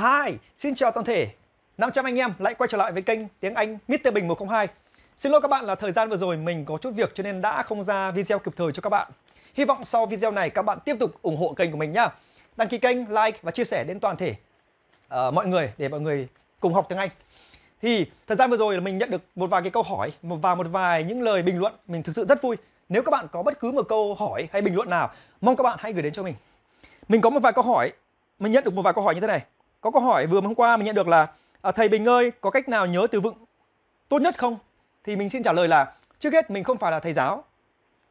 Hi, xin chào toàn thể 500 anh em lại quay trở lại với kênh tiếng Anh Mr. Bình 102 Xin lỗi các bạn là thời gian vừa rồi mình có chút việc cho nên đã không ra video kịp thời cho các bạn Hy vọng sau video này các bạn tiếp tục ủng hộ kênh của mình nhá Đăng ký kênh, like và chia sẻ đến toàn thể uh, mọi người để mọi người cùng học tiếng Anh Thì thời gian vừa rồi là mình nhận được một vài cái câu hỏi và một vài những lời bình luận Mình thực sự rất vui Nếu các bạn có bất cứ một câu hỏi hay bình luận nào Mong các bạn hãy gửi đến cho mình Mình có một vài câu hỏi Mình nhận được một vài câu hỏi như thế này có câu hỏi vừa hôm qua mình nhận được là à, thầy Bình ơi, có cách nào nhớ từ vựng tốt nhất không? Thì mình xin trả lời là trước hết mình không phải là thầy giáo.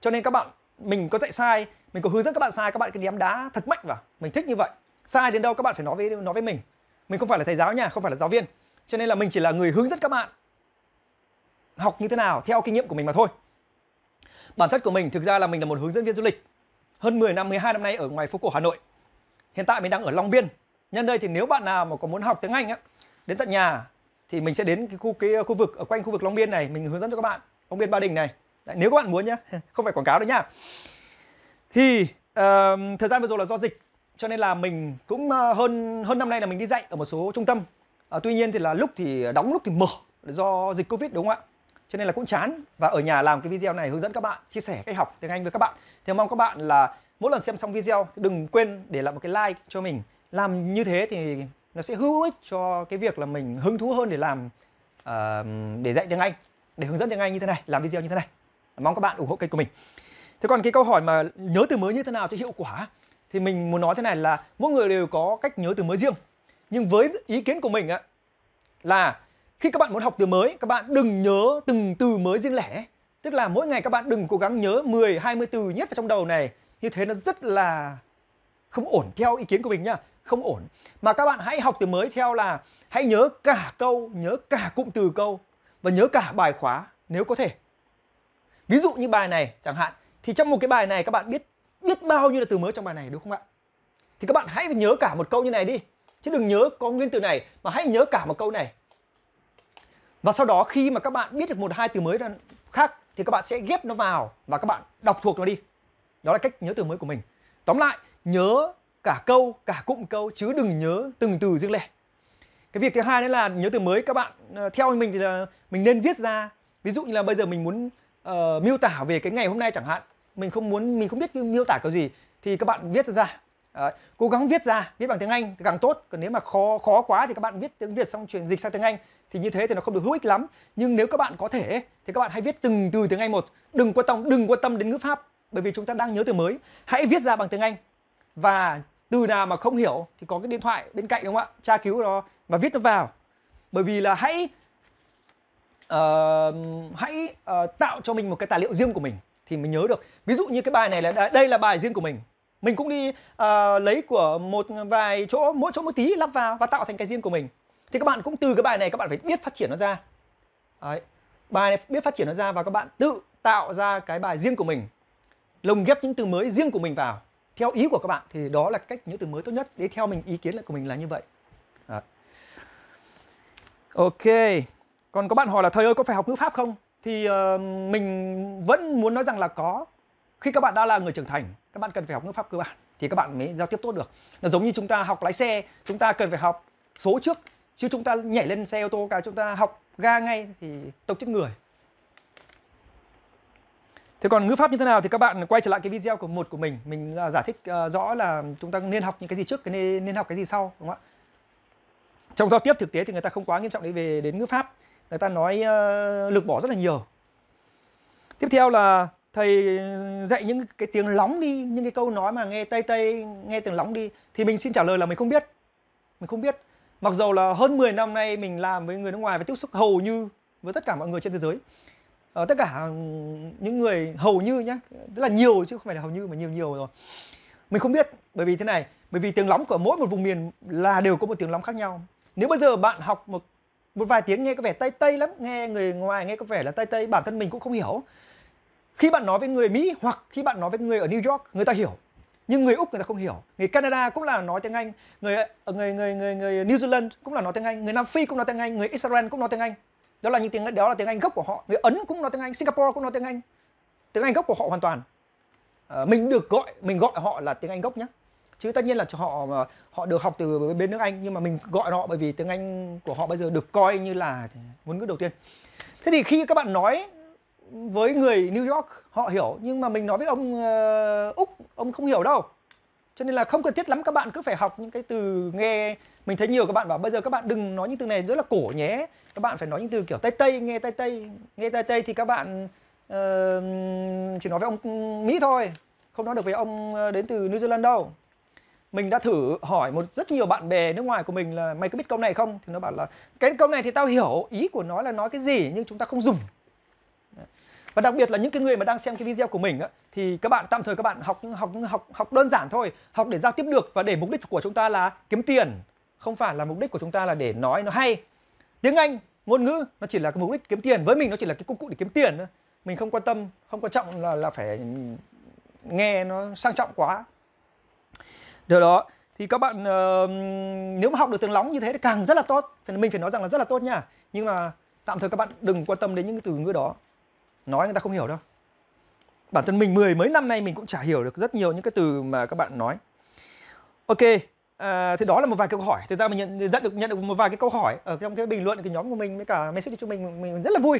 Cho nên các bạn mình có dạy sai, mình có hướng dẫn các bạn sai, các bạn cứ ném đá thật mạnh vào. Mình thích như vậy. Sai đến đâu các bạn phải nói với nói với mình. Mình không phải là thầy giáo nha, không phải là giáo viên. Cho nên là mình chỉ là người hướng dẫn các bạn học như thế nào theo kinh nghiệm của mình mà thôi. Bản chất của mình thực ra là mình là một hướng dẫn viên du lịch hơn 10 năm, 12 năm nay ở ngoài phố cổ Hà Nội. Hiện tại mình đang ở Long Biên, nhân đây thì nếu bạn nào mà có muốn học tiếng Anh á đến tận nhà thì mình sẽ đến cái khu cái khu vực ở quanh khu vực Long Biên này mình hướng dẫn cho các bạn Long Biên Ba Đình này Đấy, nếu các bạn muốn nhá không phải quảng cáo đâu nhá thì uh, thời gian vừa rồi là do dịch cho nên là mình cũng ờ, hơn hơn năm nay là mình đi dạy ở một số trung tâm à, tuy nhiên thì là lúc thì đóng lúc thì mở do dịch covid đúng không ạ cho nên là cũng chán và ở nhà làm cái video này hướng dẫn các bạn chia sẻ cách học tiếng anh với các bạn thì mong các bạn là mỗi lần xem xong video đừng quên để lại một cái like cho mình làm như thế thì nó sẽ hữu ích cho cái việc là mình hứng thú hơn để làm uh, để dạy tiếng Anh để hướng dẫn tiếng Anh như thế này làm video như thế này mong các bạn ủng hộ kênh của mình thế còn cái câu hỏi mà nhớ từ mới như thế nào cho hiệu quả thì mình muốn nói thế này là mỗi người đều có cách nhớ từ mới riêng nhưng với ý kiến của mình á là khi các bạn muốn học từ mới các bạn đừng nhớ từng từ mới riêng lẻ tức là mỗi ngày các bạn đừng cố gắng nhớ 10 20 từ nhất vào trong đầu này như thế nó rất là không ổn theo ý kiến của mình nhá không ổn mà các bạn hãy học từ mới theo là hãy nhớ cả câu nhớ cả cụm từ câu và nhớ cả bài khóa nếu có thể ví dụ như bài này chẳng hạn thì trong một cái bài này các bạn biết biết bao nhiêu là từ mới trong bài này đúng không ạ thì các bạn hãy nhớ cả một câu như này đi chứ đừng nhớ có nguyên từ này mà hãy nhớ cả một câu này và sau đó khi mà các bạn biết được một hai từ mới khác thì các bạn sẽ ghép nó vào và các bạn đọc thuộc nó đi đó là cách nhớ từ mới của mình tóm lại nhớ cả câu cả cụm câu chứ đừng nhớ từng từ riêng lẻ cái việc thứ hai nữa là nhớ từ mới các bạn ờ, theo mình thì là mình nên viết ra ví dụ như là bây giờ mình muốn uh, miêu tả về cái ngày hôm nay chẳng hạn mình không muốn mình không biết miêu tả cái gì thì các bạn viết ra Đấy, cố gắng viết ra viết bằng tiếng anh thì càng tốt còn nếu mà khó khó quá thì các bạn viết tiếng việt xong chuyển dịch sang tiếng anh thì như thế thì nó không được hữu ích lắm nhưng nếu các bạn có thể thì các bạn hãy viết từng từ tiếng anh một đừng quan tâm đừng quan tâm đến ngữ pháp bởi vì chúng ta đang nhớ từ mới hãy viết ra bằng tiếng anh và từ nào mà không hiểu thì có cái điện thoại bên cạnh đúng không ạ tra cứu nó và viết nó vào bởi vì là hãy uh, hãy uh, tạo cho mình một cái tài liệu riêng của mình thì mình nhớ được ví dụ như cái bài này là đây là bài riêng của mình mình cũng đi uh, lấy của một vài chỗ mỗi chỗ một tí lắp vào và tạo thành cái riêng của mình thì các bạn cũng từ cái bài này các bạn phải biết phát triển nó ra Đấy. bài này biết phát triển nó ra và các bạn tự tạo ra cái bài riêng của mình lồng ghép những từ mới riêng của mình vào theo ý của các bạn thì đó là cách nhớ từ mới tốt nhất để theo mình ý kiến của mình là như vậy à. ok còn có bạn hỏi là thầy ơi có phải học ngữ pháp không thì uh, mình vẫn muốn nói rằng là có khi các bạn đã là người trưởng thành các bạn cần phải học ngữ pháp cơ bản thì các bạn mới giao tiếp tốt được nó giống như chúng ta học lái xe chúng ta cần phải học số trước chứ chúng ta nhảy lên xe ô tô cả chúng ta học ga ngay thì tông chết người Thế còn ngữ pháp như thế nào thì các bạn quay trở lại cái video của một của mình Mình à, giải thích uh, rõ là chúng ta nên học những cái gì trước, cái nên, nên học cái gì sau đúng không ạ Trong giao tiếp thực tế thì người ta không quá nghiêm trọng đến về đến ngữ pháp Người ta nói uh, lực bỏ rất là nhiều Tiếp theo là thầy dạy những cái tiếng lóng đi Những cái câu nói mà nghe tây tây, nghe tiếng lóng đi Thì mình xin trả lời là mình không biết Mình không biết Mặc dù là hơn 10 năm nay mình làm với người nước ngoài và tiếp xúc hầu như với tất cả mọi người trên thế giới uh, tất cả những người hầu như nhá rất là nhiều chứ không phải là hầu như mà nhiều nhiều rồi mình không biết bởi vì thế này bởi vì tiếng lóng của mỗi một vùng miền là đều có một tiếng lóng khác nhau nếu bây giờ bạn học một một vài tiếng nghe có vẻ tây tây lắm nghe người ngoài nghe có vẻ là tây tây bản thân mình cũng không hiểu khi bạn nói với người mỹ hoặc khi bạn nói với người ở new york người ta hiểu nhưng người úc người ta không hiểu người canada cũng là nói tiếng anh người ờ, người người người, người new zealand cũng là nói tiếng anh người nam phi cũng nói tiếng anh người israel cũng nói tiếng anh đó là những tiếng đó là tiếng anh gốc của họ người ấn cũng nói tiếng anh singapore cũng nói tiếng anh tiếng anh gốc của họ hoàn toàn à, mình được gọi mình gọi họ là tiếng anh gốc nhé chứ tất nhiên là họ họ được học từ bên nước anh nhưng mà mình gọi họ bởi vì tiếng anh của họ bây giờ được coi như là ngôn ngữ đầu tiên thế thì khi các bạn nói với người New York họ hiểu nhưng mà mình nói với ông uh, Úc ông không hiểu đâu cho nên là không cần thiết lắm các bạn cứ phải học những cái từ nghe mình thấy nhiều các bạn bảo bây giờ các bạn đừng nói những từ này rất là cổ nhé các bạn phải nói những từ kiểu tây tây nghe tây tây nghe tây tây thì các bạn uh, chỉ nói với ông mỹ thôi không nói được với ông ờ, đến từ new zealand đâu mình đã thử hỏi một rất nhiều bạn bè nước ngoài của mình là mày có biết câu này không thì nó bảo là cái câu này thì tao hiểu ý của nó là nói cái gì nhưng chúng ta không dùng và đặc biệt là những cái người mà đang xem cái video của mình á, thì các bạn tạm thời các bạn học học học học đơn giản thôi học để giao tiếp được và để mục đích của chúng ta là kiếm tiền không phải là mục đích của chúng ta là để nói nó hay tiếng anh ngôn ngữ nó chỉ là cái mục đích kiếm tiền với mình nó chỉ là cái công cụ để kiếm tiền mình không quan tâm không quan trọng là là phải nghe nó sang trọng quá điều đó thì các bạn uh, nếu mà học được tiếng lóng như thế thì càng rất là tốt mình phải nói rằng là rất là tốt nha nhưng mà tạm thời các bạn đừng quan tâm đến những cái từ ngữ đó nói người ta không hiểu đâu bản thân mình mười mấy năm nay mình cũng chả hiểu được rất nhiều những cái từ mà các bạn nói ok À, thì đó là một vài câu hỏi thực ra mình nhận dẫn được nhận được một vài cái câu hỏi ở trong cái bình luận cái nhóm của mình với cả message của chúng mình mình rất là vui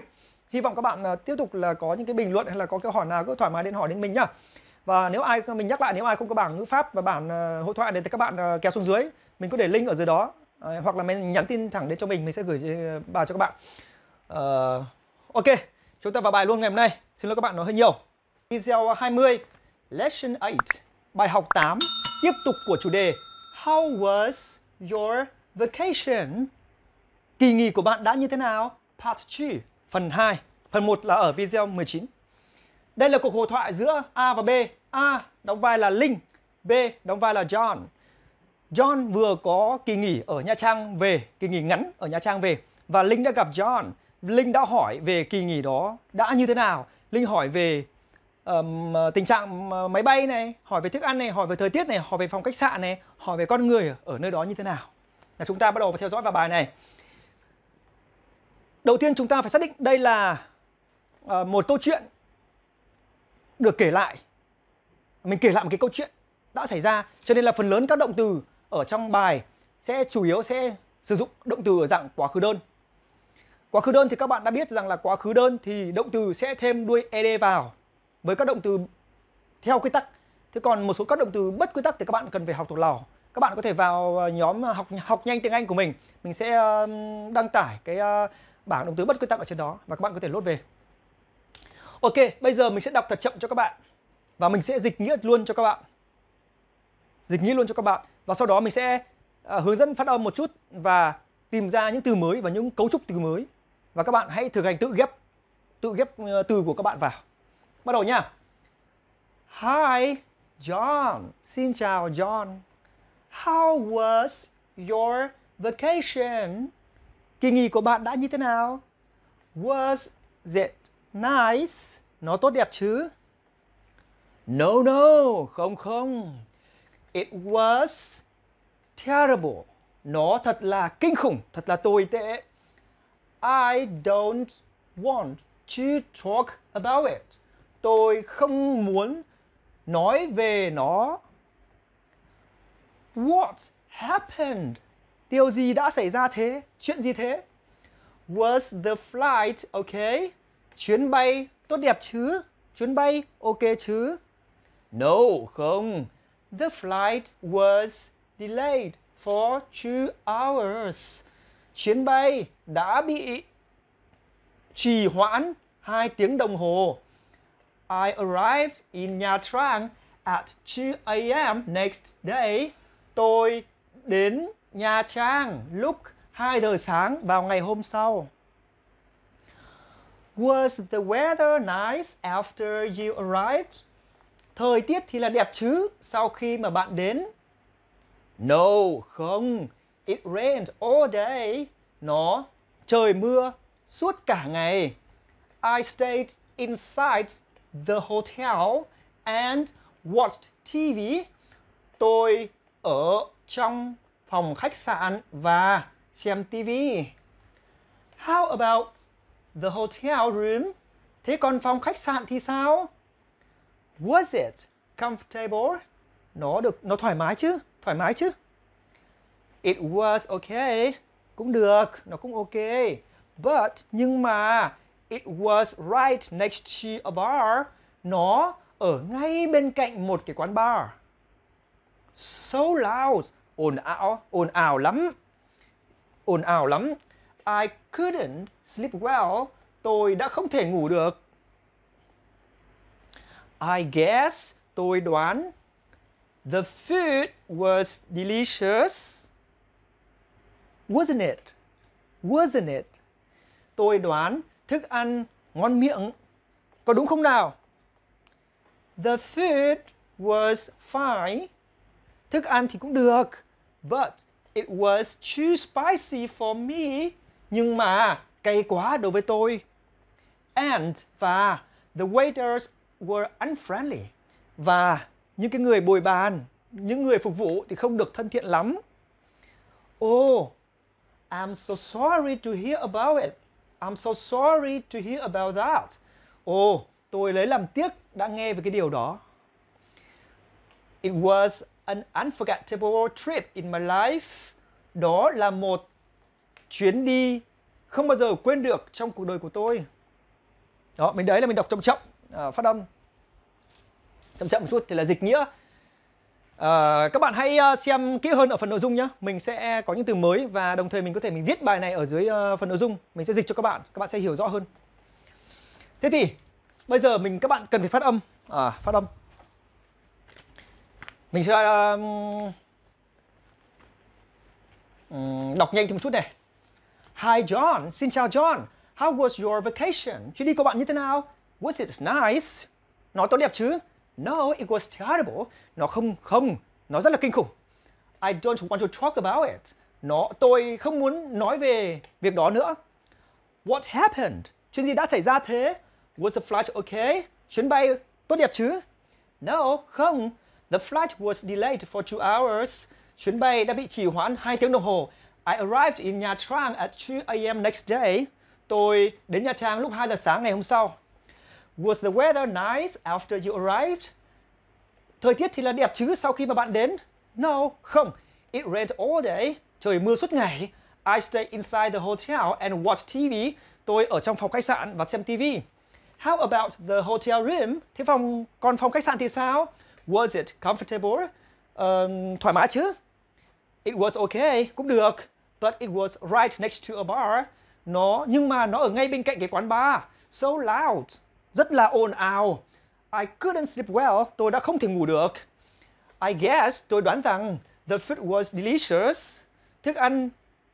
hy vọng các bạn uh, tiếp tục là có những cái bình luận hay là có câu hỏi nào cứ thoải mái đến hỏi đến mình nhá và nếu ai mình nhắc lại nếu ai không có bảng ngữ pháp và bản uh, ờ, hội thoại thì các bạn uh, kéo xuống dưới mình có để link ở dưới đó à, hoặc là mình nhắn tin thẳng đến cho mình mình sẽ gửi bài cho các bạn à, ok chúng ta vào bài luôn ngày hôm nay xin lỗi các bạn nói hơi nhiều video 20 lesson 8 bài học 8 tiếp tục của chủ đề How was your vacation? Kỳ nghỉ của bạn đã như thế nào? Part 2, phần 2. Phần 1 là ở video 19. Đây là cuộc hội thoại giữa A và B. A đóng vai là Linh, B đóng vai là John. John vừa có kỳ nghỉ ở Nha Trang về, kỳ nghỉ ngắn ở Nha Trang về và Linh đã gặp John. Linh đã hỏi về kỳ nghỉ đó đã như thế nào. Linh hỏi về Ờ, tình trạng ờ, máy bay này hỏi về thức ăn này hỏi về thời tiết này hỏi về phòng khách sạn này hỏi về con người ở nơi đó như thế nào là chúng ta bắt đầu theo dõi vào bài này đầu tiên chúng ta phải xác định đây là ờ, một câu chuyện được kể lại mình kể lại một cái câu chuyện đã xảy ra cho nên là phần lớn các động từ ở trong bài sẽ chủ yếu sẽ sử dụng động từ ở dạng quá khứ đơn quá khứ đơn thì các bạn đã biết rằng là quá khứ đơn thì động từ sẽ thêm đuôi ed vào với các động từ theo quy tắc. Thế còn một số các động từ bất quy tắc thì các bạn cần phải học thuộc lò. Các bạn có thể vào ờ, nhóm ờ, học học nhanh tiếng Anh của mình, mình sẽ ờ, đăng tải cái bảng động từ bất quy tắc ở trên đó và các bạn có thể lốt về. Ok, bây giờ mình sẽ đọc thật chậm cho các bạn và mình sẽ dịch nghĩa luôn cho các bạn. Dịch nghĩa luôn cho các bạn và sau đó mình sẽ hướng dẫn phát âm một chút và tìm ra những từ mới và những cấu trúc từ mới và các bạn hãy thực hành tự ghép tự ghép từ của các bạn vào Bắt đầu nha. Hi, John. Xin chào John. How was your vacation? Kỳ nghỉ của bạn đã như thế nào? Was it nice? Nó tốt đẹp chứ? No, no, không không. It was terrible. Nó thật là kinh khủng, thật là tồi tệ. I don't want to talk about it tôi không muốn nói về nó. What happened? Điều gì đã xảy ra thế? Chuyện gì thế? Was the flight okay? Chuyến bay tốt đẹp chứ? Chuyến bay ok chứ? No, không. The flight was delayed for two hours. Chuyến bay đã bị trì hoãn hai tiếng đồng hồ. I arrived in Nha Trang at 2 a.m. next day. Tôi đến Nha Trang lúc 2 giờ sáng vào ngày hôm sau. Was the weather nice after you arrived? Thời tiết thì là đẹp chứ sau khi mà bạn đến. No, không. It rained all day. Nó trời mưa suốt cả ngày. I stayed inside the hotel and watched TV. Tôi ở trong phòng khách sạn và xem TV. How about the hotel room? Thế còn phòng khách sạn thì sao? Was it comfortable? Nó được nó thoải mái chứ? Thoải mái chứ? It was okay. Cũng được, nó cũng ok. But nhưng mà It was right next to a bar. Nó ở ngay bên cạnh một cái quán bar. So loud, ồn ào, ồn ào lắm. Ồn ào lắm. I couldn't sleep well. Tôi đã không thể ngủ được. I guess, tôi đoán. The food was delicious. Wasn't it? Wasn't it? Tôi đoán thức ăn ngon miệng. Có đúng không nào? The food was fine. Thức ăn thì cũng được. But it was too spicy for me. Nhưng mà cay quá đối với tôi. And và the waiters were unfriendly. Và những cái người bồi bàn, những người phục vụ thì không được thân thiện lắm. Oh, I'm so sorry to hear about it. I'm so sorry to hear about that. oh, tôi lấy làm tiếc đã nghe về cái điều đó. It was an unforgettable trip in my life. Đó là một chuyến đi không bao giờ quên được trong cuộc đời của tôi. Đó, mình đấy là mình đọc chậm chậm, à, phát âm. Chậm chậm một chút thì là dịch nghĩa À, các bạn hãy ờ, xem kỹ hơn ở phần nội dung nhé Mình sẽ có những từ mới và đồng thời mình có thể mình viết bài này ở dưới ờ, phần nội dung Mình sẽ dịch cho các bạn, các bạn sẽ hiểu rõ hơn Thế thì bây giờ mình các bạn cần phải phát âm à, Phát âm Mình sẽ um, đọc nhanh thêm một chút này Hi John, xin chào John How was your vacation? Chuyến đi của bạn như thế nào? Was it nice? Nói tốt đẹp chứ? No, it was terrible. Nó không, không, nó rất là kinh khủng. I don't want to talk about it. Nó, tôi không muốn nói về việc đó nữa. What happened? Chuyện gì đã xảy ra thế? Was the flight okay? Chuyến bay tốt đẹp chứ? No, không. The flight was delayed for two hours. Chuyến bay đã bị trì hoãn 2 tiếng đồng hồ. I arrived in Nha Trang at 2 a.m. next day. Tôi đến Nha Trang lúc 2 giờ sáng ngày hôm sau. Was the weather nice after you arrived? Thời tiết thì là đẹp chứ sau khi mà bạn đến? No, không. It rained all day. Trời mưa suốt ngày. I stayed inside the hotel and watched TV. Tôi ở trong phòng khách sạn và xem TV. How about the hotel room? Thế phòng còn phòng khách sạn thì sao? Was it comfortable? Uh, thoải mái chứ? It was okay, cũng được. But it was right next to a bar. Nó nhưng mà nó ở ngay bên cạnh cái quán bar. So loud rất là ồn ào. I couldn't sleep well, tôi đã không thể ngủ được. I guess, tôi đoán rằng the food was delicious. Thức ăn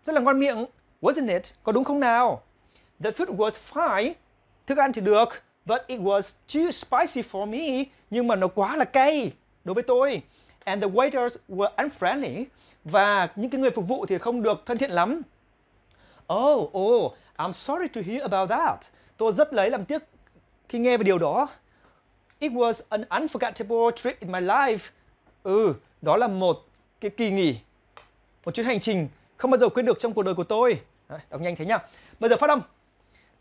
rất là ngon miệng, wasn't it? Có đúng không nào? The food was fine. Thức ăn thì được, but it was too spicy for me. Nhưng mà nó quá là cay đối với tôi. And the waiters were unfriendly. Và những cái người phục vụ thì không được thân thiện lắm. Oh, oh, I'm sorry to hear about that. Tôi rất lấy làm tiếc khi nghe về điều đó, It was an unforgettable trip in my life. Ừ, đó là một cái kỳ nghỉ, một chuyến hành trình không bao giờ quên được trong cuộc đời của tôi. đọc nhanh thế nhá. Bây giờ phát âm.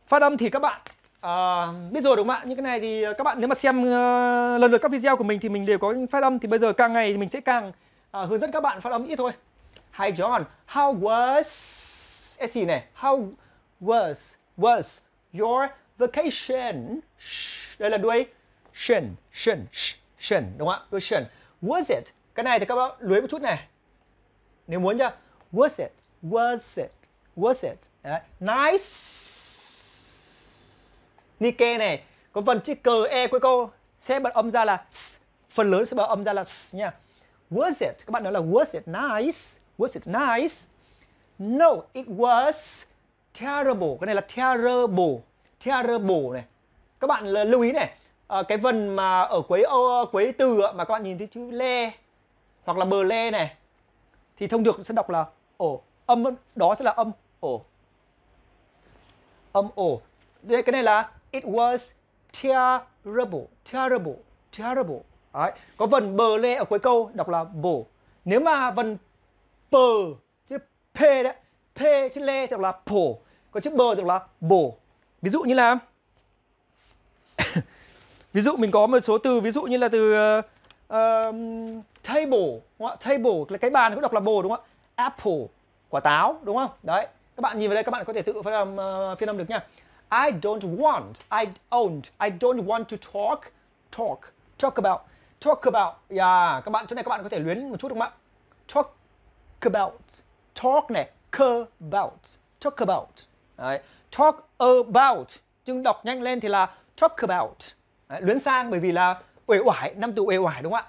Phát âm thì các bạn à, biết rồi đúng không ạ? Những cái này thì à, các bạn nếu mà xem uh, lần lượt các video của mình thì mình đều có phát âm. Thì bây giờ càng ngày mình sẽ càng à, hướng dẫn các bạn phát âm ít thôi. Hi John, how was... cái gì này, how was was your vacation sh, đây là đuôi shen shen shen đúng không ạ đuôi shen was it cái này thì các bạn lưới một chút này nếu muốn chưa was it was it was it Đấy. nice nike này có phần chữ cờ e của cô sẽ bật âm ra là s. phần lớn sẽ bật âm ra là s nha was it các bạn nói là was it nice was it nice no it was terrible cái này là terrible terrible này các bạn lưu ý này à, cái vần mà ở quấy quấy từ mà các bạn nhìn thấy chữ le hoặc là bờ le này thì thông được sẽ đọc là ổ âm đó sẽ là âm ổ âm ổ Đây, cái này là it was terrible terrible terrible Đấy. có vần bờ lê ở cuối câu đọc là bổ nếu mà vần bờ chữ p đấy p chữ lê thì đọc là bổ còn chữ bờ thì đọc là bổ ví dụ như là ví dụ mình có một số từ ví dụ như là từ uh, table đúng không? table là cái bàn cũng đọc là bồ đúng không ạ apple quả táo đúng không đấy các bạn nhìn vào đây các bạn có thể tự phát âm uh, phiên âm được nha I don't want I don't I don't want to talk talk talk about talk about yeah các bạn chỗ này các bạn có thể luyến một chút đúng không ạ talk about talk này about talk about đấy talk about nhưng đọc nhanh lên thì là talk about đấy, luyến sang bởi vì là uể oải năm từ uể oải đúng không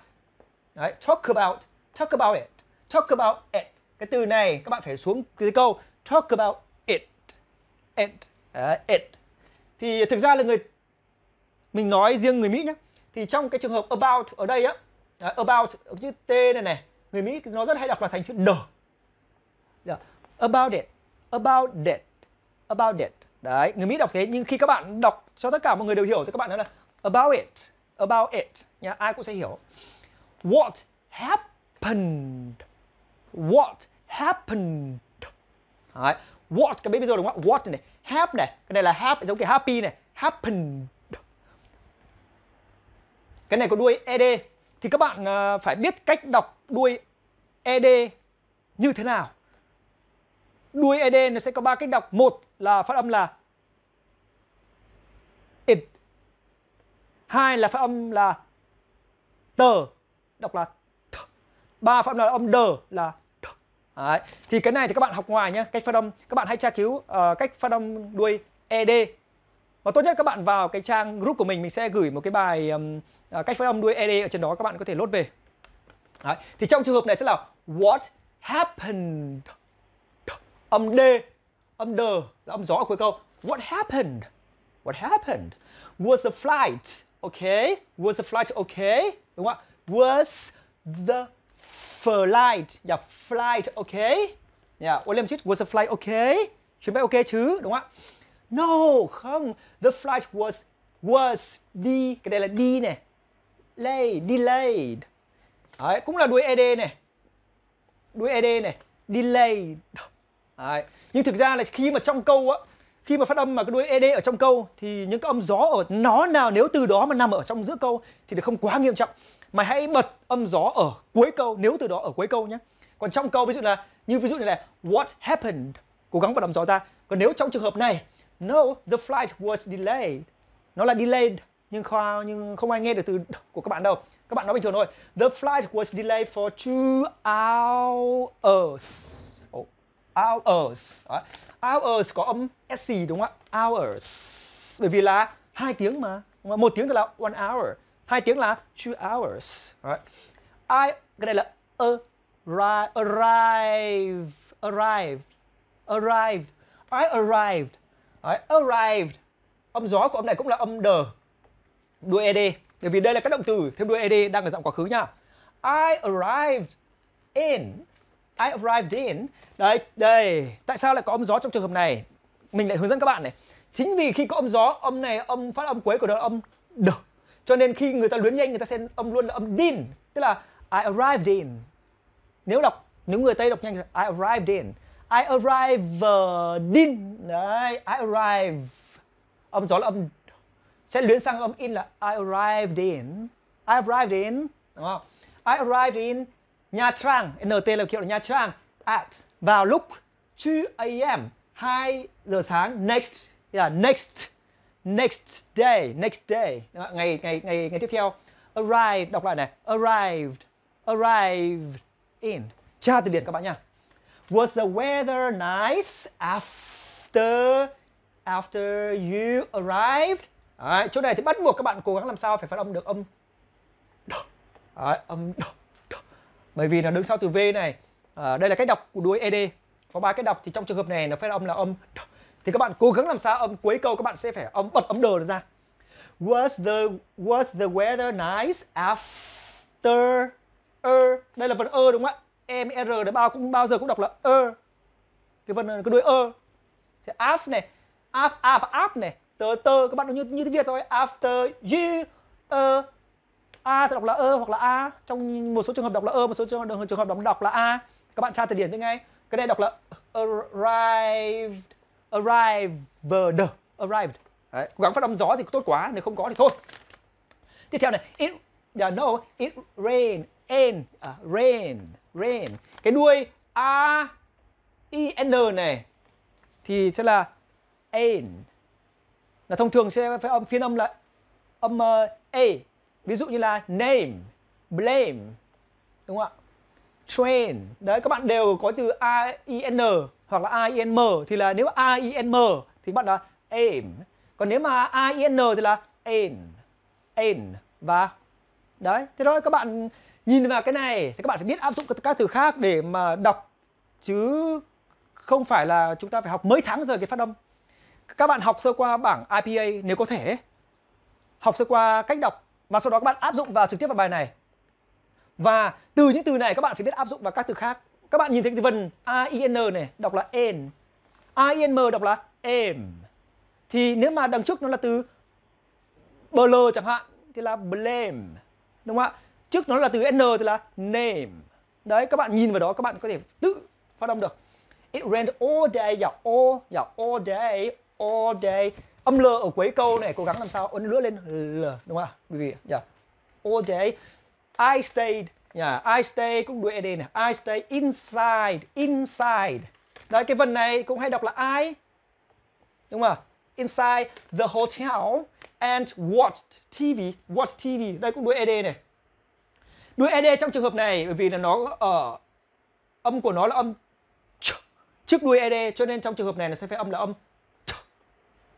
ạ đấy, talk about talk about it talk about it cái từ này các bạn phải xuống cái câu talk about it it đấy, it thì thực ra là người mình nói riêng người Mỹ nhé thì trong cái trường hợp about ở đây á đấy, about chữ t này này người Mỹ nó rất hay đọc là thành chữ n dạ, about it about it about it đấy người mỹ đọc thế nhưng khi các bạn đọc cho tất cả mọi người đều hiểu thì các bạn nói là about it about it nhá ai cũng sẽ hiểu what happened what happened đấy. what cái biết rồi đúng không what này hap này cái này là hap giống kiểu happy này happened cái này có đuôi ed thì các bạn à, phải biết cách đọc đuôi ed như thế nào đuôi ed nó sẽ có ba cách đọc một là phát âm là it hai là phát âm là tờ đọc là th. ba phát âm là âm đờ là th. Đấy. thì cái này thì các bạn học ngoài nhé cách phát âm các bạn hãy tra cứu uh, cách phát âm đuôi ed và tốt nhất các bạn vào cái trang group của mình mình sẽ gửi một cái bài um, uh, cách phát âm đuôi ed ở trên đó các bạn có thể lốt về Đấy. thì trong trường hợp này sẽ là what happened âm d âm đờ là âm gió ở cuối câu. What happened? What happened? Was the flight okay? Was the flight okay? Đúng không ạ? Was the flight? Yeah, flight okay? Yeah, William Chit, was the flight okay? Chuyến bay okay chứ, đúng không ạ? No, không. The flight was was đi, cái đây là đi này. Lay, delayed. Đấy, cũng là đuôi ed này. Đuôi ed này, delayed. Đấy. nhưng thực ra là khi mà trong câu á khi mà phát âm mà cái đuôi ed ở trong câu thì những cái âm gió ở nó nào nếu từ đó mà nằm ở trong giữa câu thì nó không quá nghiêm trọng mày hãy bật âm gió ở cuối câu nếu từ đó ở cuối câu nhé còn trong câu ví dụ là như ví dụ này là what happened cố gắng bật âm gió ra còn nếu trong trường hợp này no the flight was delayed nó là delayed nhưng khoa nhưng không ai nghe được từ của các bạn đâu các bạn nói bình thường thôi the flight was delayed for two hours hours hours có âm sc đúng không ạ hours bởi vì là hai tiếng mà một tiếng thì là one hour hai tiếng là two hours Đấy. I cái này là arrive arrive arrive, arrived I arrived Đấy, arrived âm gió của âm này cũng là âm e d, đuôi ed bởi vì đây là các động từ thêm đuôi ed đang ở dạng quá khứ nha I arrived in I arrived in. Đấy, đây. Tại sao lại có âm gió trong trường hợp này? Mình lại hướng dẫn các bạn này. Chính vì khi có âm gió, âm này âm phát âm cuối của nó âm d. Cho nên khi người ta luyến nhanh người ta sẽ âm luôn là âm din, tức là I arrived in. Nếu đọc nếu người Tây đọc nhanh I arrived in. I arrived ờ, in. Đấy, I arrived. Âm gió là âm sẽ luyến sang âm in là I arrived in. I arrived in, đúng không? I arrived in Nha Trang, NT là hiệu là Nha Trang at vào lúc 2 AM, 2 giờ sáng next yeah, next next day next day ngày ngày ngày ngày tiếp theo arrive đọc lại này arrived arrived in tra từ điển các bạn nha was the weather nice after after you arrived Đấy, chỗ này thì bắt buộc các bạn cố gắng làm sao phải phát âm được âm đó, Đấy, âm đó bởi vì nó đứng sau từ V này à, đây là cách đọc của đuôi ED có ba cách đọc thì trong trường hợp này nó phải âm là âm thì các bạn cố gắng làm sao âm cuối câu các bạn sẽ phải âm bật âm đờ ra was the was the weather nice after er đây là phần er đúng không ạ em r đã bao cũng bao giờ cũng đọc là er cái phần cái đuôi er thì af này af af af này tơ tơ các bạn nó như như tiếng việt thôi after you a e a thì đọc là ơ hoặc là a trong một số trường hợp đọc là ơ một số trường hợp trường hợp đọc đọc là a các bạn tra từ điển thế ngay cái này đọc là arrived arrived arrived Đấy. cố gắng phát âm gió thì tốt quá nếu không có thì thôi tiếp theo này it yeah, no it rain n à, rain rain cái đuôi a i n này thì sẽ là n là thông thường sẽ phải âm phiên âm là âm uh, a ví dụ như là name blame đúng không ạ train đấy các bạn đều có từ a i n hoặc là a i n m thì là nếu a i n m thì bạn là aim còn nếu mà a i n thì là aim aim và đấy thế thôi các bạn nhìn vào cái này thì các bạn phải biết áp dụng các từ khác để mà đọc chứ không phải là chúng ta phải học mấy tháng rồi cái phát âm các bạn học sơ qua bảng IPA nếu có thể học sơ qua cách đọc và sau đó các bạn áp dụng vào trực tiếp vào bài này và từ những từ này các bạn phải biết áp dụng vào các từ khác các bạn nhìn thấy từ vần n này đọc là en m đọc là em thì nếu mà đằng trước nó là từ bl chẳng hạn thì là blame đúng không ạ trước nó là từ n thì là name đấy các bạn nhìn vào đó các bạn có thể tự phát âm được it rained all day yeah all yeah all day all day âm l ở cuối câu này cố gắng làm sao ấn lửa lên l đúng không ạ quý vị nhỉ okay I stayed yeah, I stay cũng đuôi ed này I stay inside inside đấy cái vần này cũng hay đọc là I đúng không ạ inside the hotel and watched TV watch TV đây cũng đuôi ed này đuôi ed trong trường hợp này bởi vì là nó ở âm của nó là âm trước đuôi ed cho nên trong trường hợp này nó sẽ phải âm là âm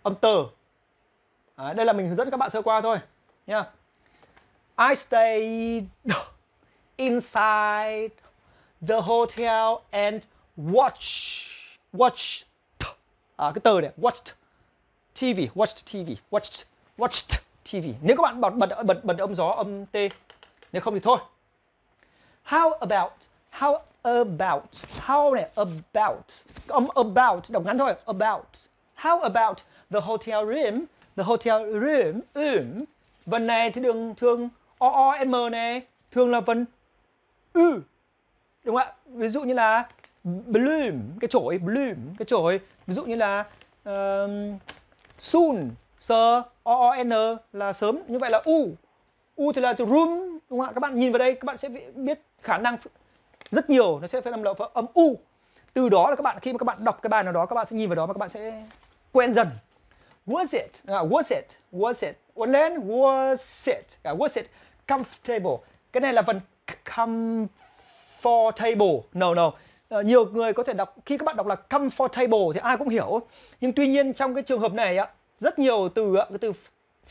âm từ. à, đây là mình hướng dẫn các bạn sơ qua thôi nha I stayed inside the hotel and watch watch à, cái từ này watched TV watched TV watched watched TV nếu các bạn bật bật bật, bật âm gió âm t nếu không thì thôi how about how about how này about âm about đọc ngắn thôi about how about the hotel room, the hotel room, um. Vần này thì đường thường o o m này, thường là vần ư. Đúng không ạ? Ví dụ như là bloom, cái chổi bloom, cái chổi. Ví dụ như là um, soon, sơ o o n là sớm, như vậy là u. U thì là từ room, đúng không ạ? Các bạn nhìn vào đây các bạn sẽ biết khả năng rất nhiều nó sẽ phải làm lậu âm u từ đó là các bạn khi mà các bạn đọc cái bài nào đó các bạn sẽ nhìn vào đó và các bạn sẽ quen dần was it à, was it was it uốn then was it à, was it comfortable cái này là phần comfortable no no à, nhiều người có thể đọc khi các bạn đọc là comfortable thì ai cũng hiểu nhưng tuy nhiên trong cái trường hợp này á rất nhiều từ cái từ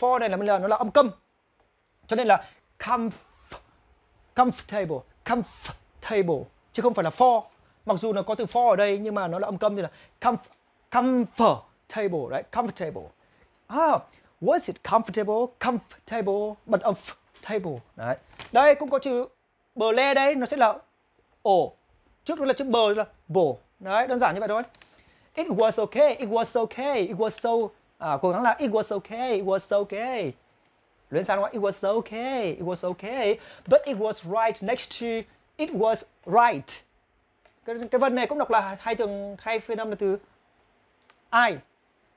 for này là bây giờ nó là âm câm cho nên là comf comfortable comfortable chứ không phải là for mặc dù nó có từ for ở đây nhưng mà nó là âm câm như là comf comfort table, right? Comfortable. Ah, was it comfortable? Comfortable, but of table. right? Đây cũng có chữ bờ lê đây, nó sẽ là ổ. Trước đó là chữ bờ là bổ. Đấy, đơn giản như vậy thôi. It was okay, it was okay, it was so à, cố gắng là it was okay, it was okay. Luyện sang đúng It was okay, it was okay, but it was right next to it was right. Cái, cái vần này cũng đọc là hai thường hay phiên âm là từ I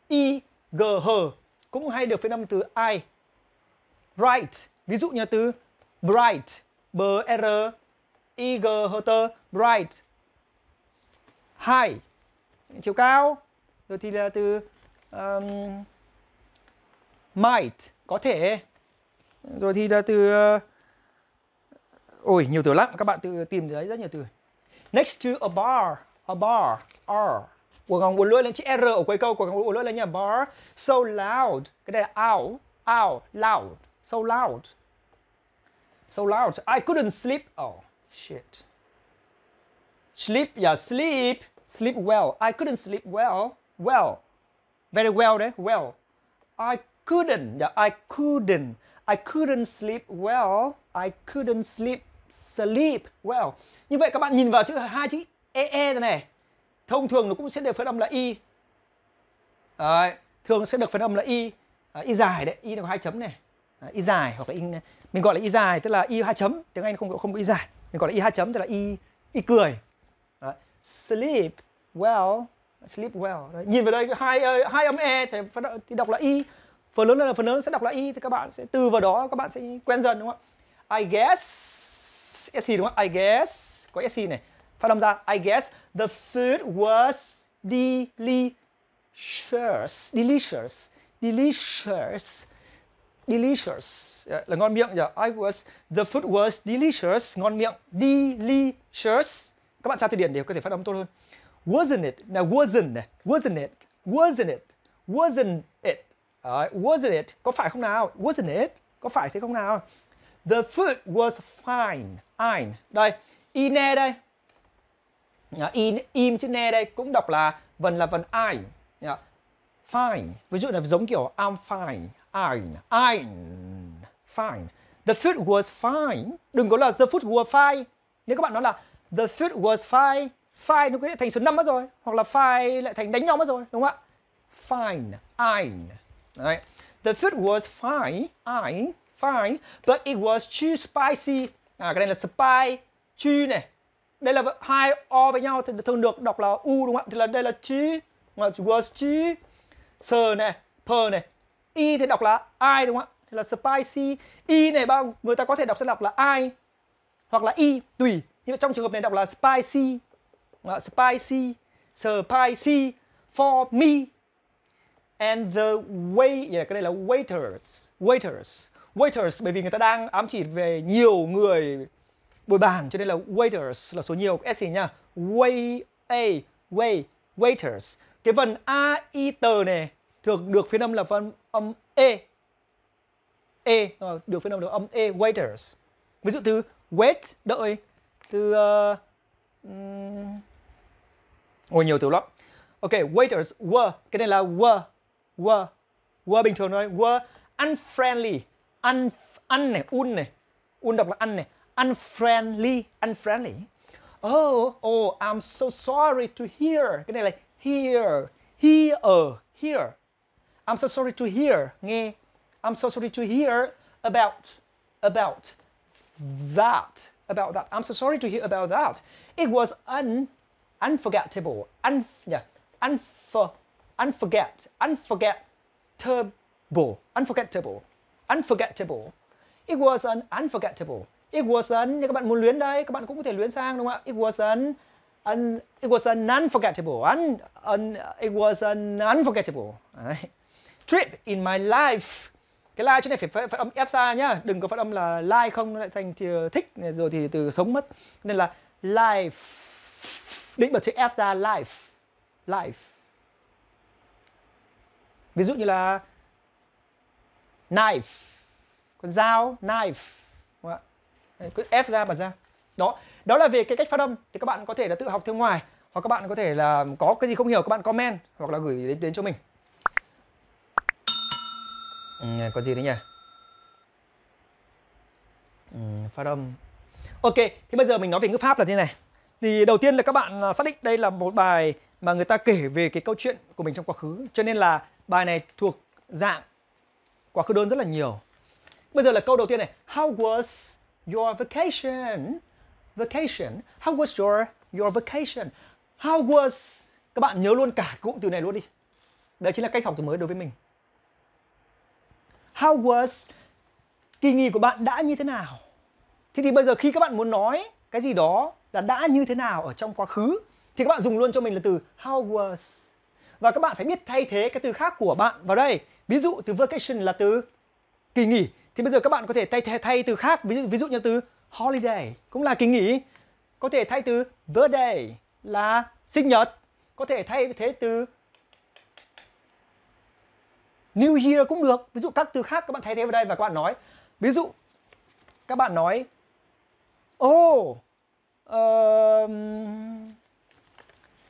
I, G, H cũng hay được phiên âm từ I. Bright, ví dụ như từ bright, B R I G H T, bright. High, chiều cao. Rồi thì là từ um, might, có thể. Rồi thì là từ uh, Ôi, nhiều từ lắm, các bạn tự tìm đấy rất nhiều từ. Next to a bar, a bar, R cuộc gọi buồn lưỡi lên chữ R ở cuối câu, cuộc gọi buồn lưỡi lên nha. Bar, so loud. Cái này là out, out, loud. So loud. So loud. I couldn't sleep. Oh, shit. Sleep, yeah, sleep. Sleep well. I couldn't sleep well. Well. Very well đấy, well. I couldn't, yeah, I couldn't. I couldn't sleep well. I couldn't sleep sleep well. Như vậy các bạn nhìn vào chữ hai chữ ee e, e này thông thường nó cũng sẽ được phân âm là y đấy, thường sẽ được phân âm là y à, y dài đấy y là có hai chấm này à, y dài hoặc là y mình gọi là y dài tức là y hai chấm tiếng anh không không có y dài mình gọi là y hai chấm tức là y y cười đấy, sleep well sleep well đấy, nhìn vào đây hai hai âm e thì, thì đọc là y phần lớn là phần lớn sẽ đọc là y thì các bạn sẽ từ vào đó các bạn sẽ quen dần đúng không ạ I guess SC đúng không? I guess có SC này Phát âm ra I guess the food was delicious delicious delicious delicious dạ, là ngon miệng nhỉ I was the food was delicious ngon miệng delicious các bạn tra từ điển để có thể phát âm tốt hơn wasn't it là wasn't này wasn't it wasn't it wasn't it Đấy, wasn't it có phải không nào wasn't it có phải thế không nào the food was fine fine đây ine đây in im chữ ne đây cũng đọc là vần là vần I fine ví dụ là giống kiểu I'm fine I'm I'm fine the food was fine đừng có là the food was fine nếu các bạn nói là the food was fine fine nó quyết thành số 5 mất rồi hoặc là fine lại thành đánh nhau mất rồi đúng không ạ fine I'm Đấy. the food was fine I'm fine but it was too spicy à cái này là spicy too này đây là hai o với nhau thì thường được đọc là u đúng không ạ thì là đây là chi mà was chi sờ này pờ này y thì đọc là i đúng không ạ thì là spicy y này bao người ta có thể đọc sẽ đọc là i hoặc là y tùy nhưng mà trong trường hợp này đọc là spicy uh, spicy spicy for me and the way yeah, cái này là waiters waiters waiters bởi vì người ta đang ám chỉ về nhiều người bồi bàn cho nên là waiters là số nhiều s gì nhá wait a wait waiters cái phần a i t này thường được phiên âm là phần âm e e ờ, được phiên âm được âm e waiters ví dụ từ wait đợi từ ờ, uh, um, ôi nhiều từ lắm ok waiters were cái này là were were were bình thường thôi were unfriendly un un này un này un đọc là ăn này unfriendly unfriendly oh oh I'm so sorry to hear cái này là hear hear hear I'm so sorry to hear nghe I'm so sorry to hear about about that about that I'm so sorry to hear about that it was un unforgettable un yeah unfor unforget unforgettable unforgettable unforgettable it was an unforgettable equation nếu các bạn muốn luyến đây các bạn cũng có thể luyến sang đúng không ạ equation un, it was an unforgettable un, un, it was an unforgettable Đấy. trip in my life cái like chỗ này phải, phải phát âm f xa nhá đừng có phát âm là like không nó lại thành ờ, thích rồi thì từ sống mất nên là life định bật chữ f ra life life ví dụ như là knife con dao knife đúng không ạ Đấy, cứ ép ra bật ra đó đó là về cái cách phát âm thì các bạn có thể là tự học thêm ngoài hoặc các bạn có thể là có cái gì không hiểu các bạn comment hoặc là gửi đến, đến cho mình ừ, có gì đấy nhỉ ừ, phát âm ok thì bây giờ mình nói về ngữ pháp là thế này thì đầu tiên là các bạn à, xác định đây là một bài mà người ta kể về cái câu chuyện của mình trong quá khứ cho nên là bài này thuộc dạng quá khứ đơn rất là nhiều bây giờ là câu đầu tiên này how was your vacation vacation how was your your vacation how was các bạn nhớ luôn cả cụm từ này luôn đi đấy chính là cách học từ mới đối với mình how was kỳ nghỉ của bạn đã như thế nào thế thì bây giờ khi các bạn muốn nói cái gì đó là đã như thế nào ở trong quá khứ thì các bạn dùng luôn cho mình là từ how was và các bạn phải biết thay thế cái từ khác của bạn vào đây ví dụ từ vacation là từ kỳ nghỉ thì bây giờ các bạn có thể thay thay, thay từ khác ví dụ ví dụ như từ holiday cũng là kỳ nghỉ có thể thay từ birthday là sinh nhật có thể thay thế từ New Year cũng được ví dụ các từ khác các bạn thay thế vào đây và các bạn nói ví dụ các bạn nói oh, uh,